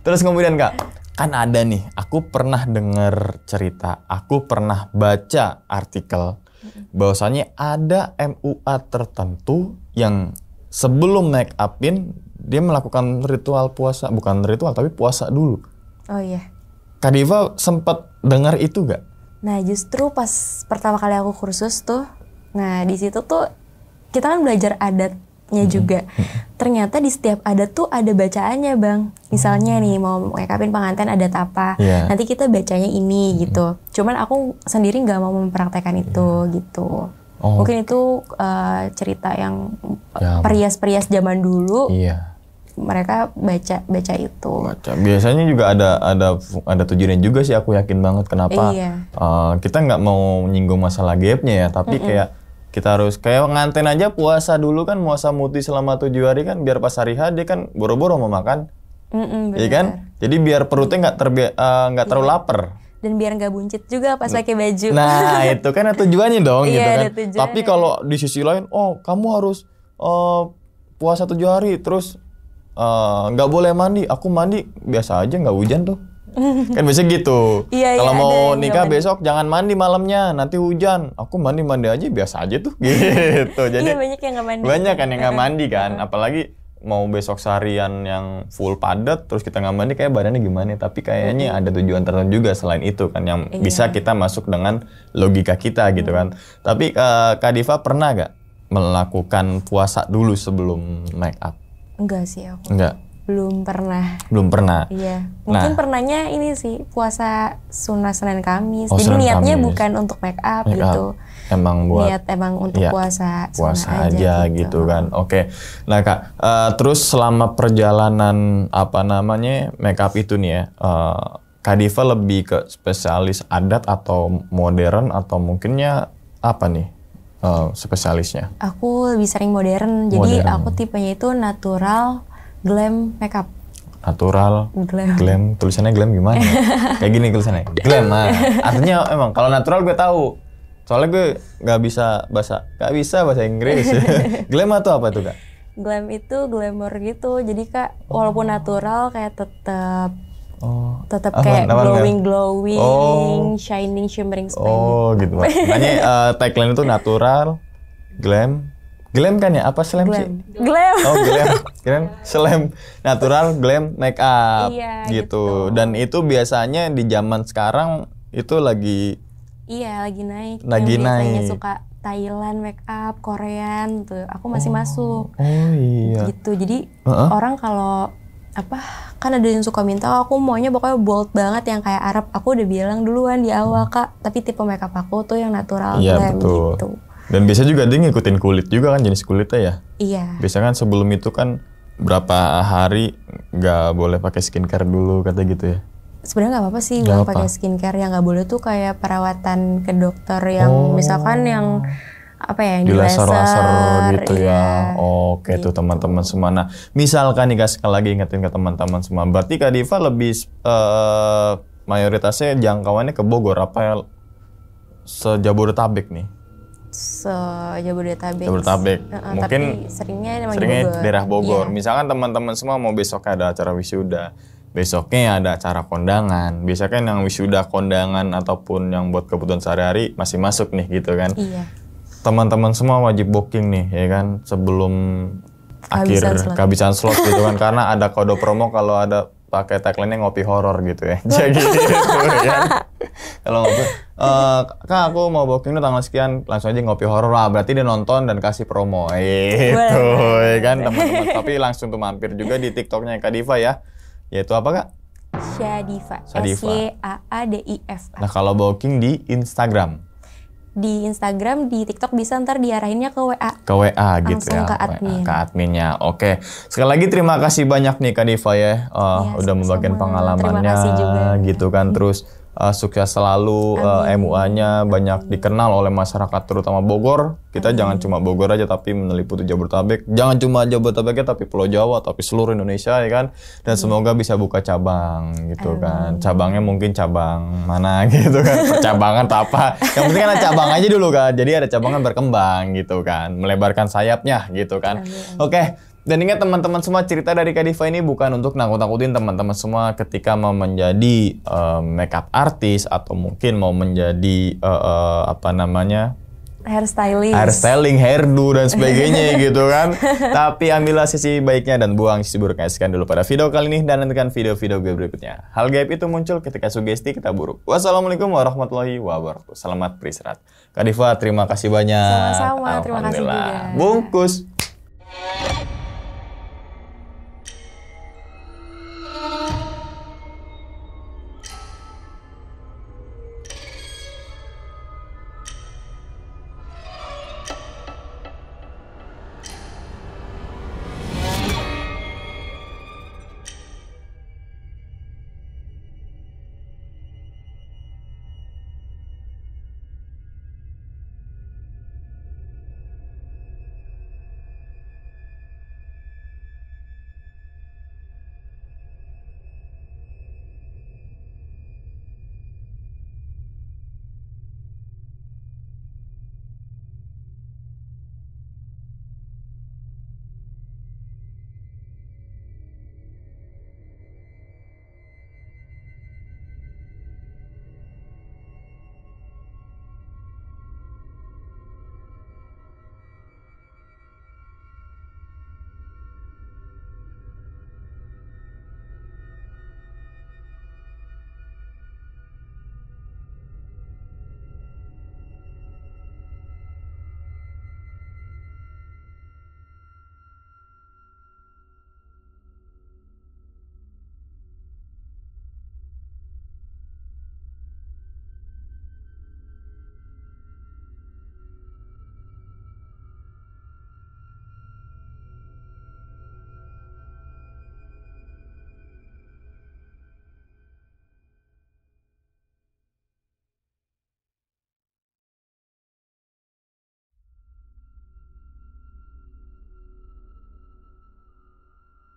Terus kemudian Kak, kan ada nih, aku pernah dengar cerita, aku pernah baca artikel bahwasanya ada MUA tertentu yang sebelum naik upin dia melakukan ritual puasa bukan ritual tapi puasa dulu. Oh iya. Kadiva sempat dengar itu gak? Nah justru pas pertama kali aku kursus tuh, nah di situ tuh kita kan belajar adat makeupnya juga. Ternyata di setiap ada tuh ada bacaannya bang. Misalnya nih mau kayak pengantin ada apa, yeah. nanti kita bacanya ini gitu. Cuman aku sendiri nggak mau mempraktekkan itu iya. gitu. Oh. Mungkin itu uh, cerita yang ya, perias-perias zaman dulu. Iya. Mereka baca baca itu. Baca. Biasanya juga ada ada ada tujuannya juga sih aku yakin banget kenapa iya. uh, kita nggak mau menyinggung masalah gapnya ya, tapi mm -mm. kayak kita harus kayak nganten aja puasa dulu kan puasa muti selama tujuh hari kan biar pas hari H kan boro-boro mau makan mm iya kan jadi biar perutnya nggak terbi eh, nggak uh, terlalu lapar dan biar nggak buncit juga pas pakai baju nah itu kan tujuannya dong iya, gitu yeah, kan tujuannya. tapi kalau di sisi lain oh kamu harus uh, puasa tujuh hari terus eh, nggak uh, boleh mandi aku mandi biasa aja nggak hujan tuh kan biasanya gitu. Iya, iya Kalau iya, mau nikah iya, besok jangan mandi malamnya, nanti hujan. Aku mandi-mandi aja biasa aja tuh gitu. Iya, Jadi iya, banyak yang nggak mandi. Banyak kan yang nggak mandi kan, apalagi mau besok seharian yang full padat terus kita nggak mandi kayak badannya gimana tapi kayaknya hmm. ada tujuan tertentu juga selain itu kan yang iya. bisa kita masuk dengan logika kita gitu hmm. kan tapi uh, Kak Diva pernah gak melakukan puasa dulu sebelum make up enggak sih aku enggak belum pernah. Belum pernah. Iya. Nah. Mungkin nah, pernahnya ini sih puasa sunnah Senin Kamis. Oh, Jadi Senin niatnya Kamis. bukan untuk make up make gitu. Emang buat niat emang untuk ya, puasa puasa aja, aja gitu. gitu kan. Oke. Nah, Kak, uh, terus selama perjalanan apa namanya make up itu nih ya, uh, Kak lebih ke spesialis adat atau modern atau mungkinnya apa nih? Oh, spesialisnya? Aku lebih sering modern, modern. jadi aku tipenya itu natural, glam makeup natural glam. glam tulisannya glam gimana ya? kayak gini tulisannya glam ah artinya emang kalau natural gue tahu soalnya gue nggak bisa bahasa nggak bisa bahasa Inggris glam atau apa tuh kak glam itu glamour gitu jadi kak walaupun oh. natural kayak tetap Oh. Tetap kayak apa, glowing, glowing, oh. shining, shimmering. Oh, gitu. gitu Makanya uh, tagline itu natural, glam, Glam kan ya? Apa slam glam. sih? Glam. Oh, glam. Keren. Iya. slam natural, glam make up iya, gitu. gitu. Dan itu biasanya di zaman sekarang itu lagi Iya, lagi naik. Lagi yang naik. suka Thailand make up, Korean tuh. Aku masih oh. masuk. Oh iya. Gitu. Jadi uh huh orang kalau apa kan ada yang suka minta oh, aku maunya pokoknya bold banget yang kayak Arab aku udah bilang duluan di awal hmm. kak tapi tipe makeup aku tuh yang natural iya, betul. gitu dan bisa juga dia ngikutin kulit juga kan jenis kulitnya ya. Iya. Bisa kan sebelum itu kan berapa hari nggak boleh pakai skincare dulu kata gitu ya. Sebenarnya nggak apa-apa sih nggak pakai skincare yang nggak boleh tuh kayak perawatan ke dokter yang oh. misalkan yang apa ya di laser, laser gitu ya. ya. Oke gitu. tuh teman-teman semua. Nah, misalkan nih sekali lagi ingetin ke teman-teman semua. Berarti Kak Diva lebih uh, mayoritasnya jangkauannya ke Bogor apa ya? Sejabodetabek nih sejabodetabek. Jabodetabek. Uh, Mungkin seringnya namanya seringnya Bogor. daerah Bogor. Yeah. Misalkan teman-teman semua mau besok ada acara wisuda, besoknya ada acara kondangan. Biasanya kan yang wisuda kondangan ataupun yang buat kebutuhan sehari-hari masih masuk nih gitu kan. Iya. Teman-teman semua wajib booking nih ya kan sebelum kehabisan akhir slot. kehabisan slot gitu kan karena ada kode promo kalau ada pakai tagline-nya ngopi horor gitu ya. Jadi gitu ya. Kalau ngopi, uh, kak aku mau booking tanggal sekian, langsung aja ngopi horor lah. Berarti dia nonton dan kasih promo. Eh, Itu ya kan teman-teman. Tapi langsung tuh mampir juga di TikToknya Kak Diva ya. Yaitu apa kak? Syadiva. S Y A A D I F A. Nah kalau booking di Instagram di Instagram, di TikTok bisa ntar diarahinnya ke WA. Ke WA gitu ya. ke admin. Ke adminnya. Oke. Sekali lagi terima kasih banyak nih Kak Diva ya, uh, ya udah membagikan pengalamannya terima kasih juga. gitu kan. Terus uh, eh, sukses selalu uh, eh, MUA-nya banyak dikenal oleh masyarakat terutama Bogor. Kita Amin. jangan cuma Bogor aja tapi meneliputi Jabodetabek. Jangan cuma Jabodetabek tapi Pulau Jawa tapi seluruh Indonesia ya kan. Dan Amin. Iya. semoga bisa buka cabang gitu Amin. kan. Cabangnya mungkin cabang mana gitu kan. Percabangan apa. Yang penting kan ada cabang aja dulu kan. Jadi ada cabangan berkembang gitu kan. Melebarkan sayapnya gitu kan. Oke. Dan ingat teman-teman semua cerita dari Kadifa ini bukan untuk nakut-nakutin teman-teman semua ketika mau menjadi uh, makeup artist atau mungkin mau menjadi uh, uh, apa namanya hairstyling hairstyling, hairdo dan sebagainya gitu kan. Tapi ambillah sisi baiknya dan buang sisi buruknya. Sekian dulu pada video kali ini dan nantikan video-video gue berikutnya. Hal gaib itu muncul ketika sugesti kita buruk. Wassalamualaikum warahmatullahi wabarakatuh. Selamat beristirahat. Kadifa terima kasih banyak. Sama-sama, terima kasih juga. Bungkus.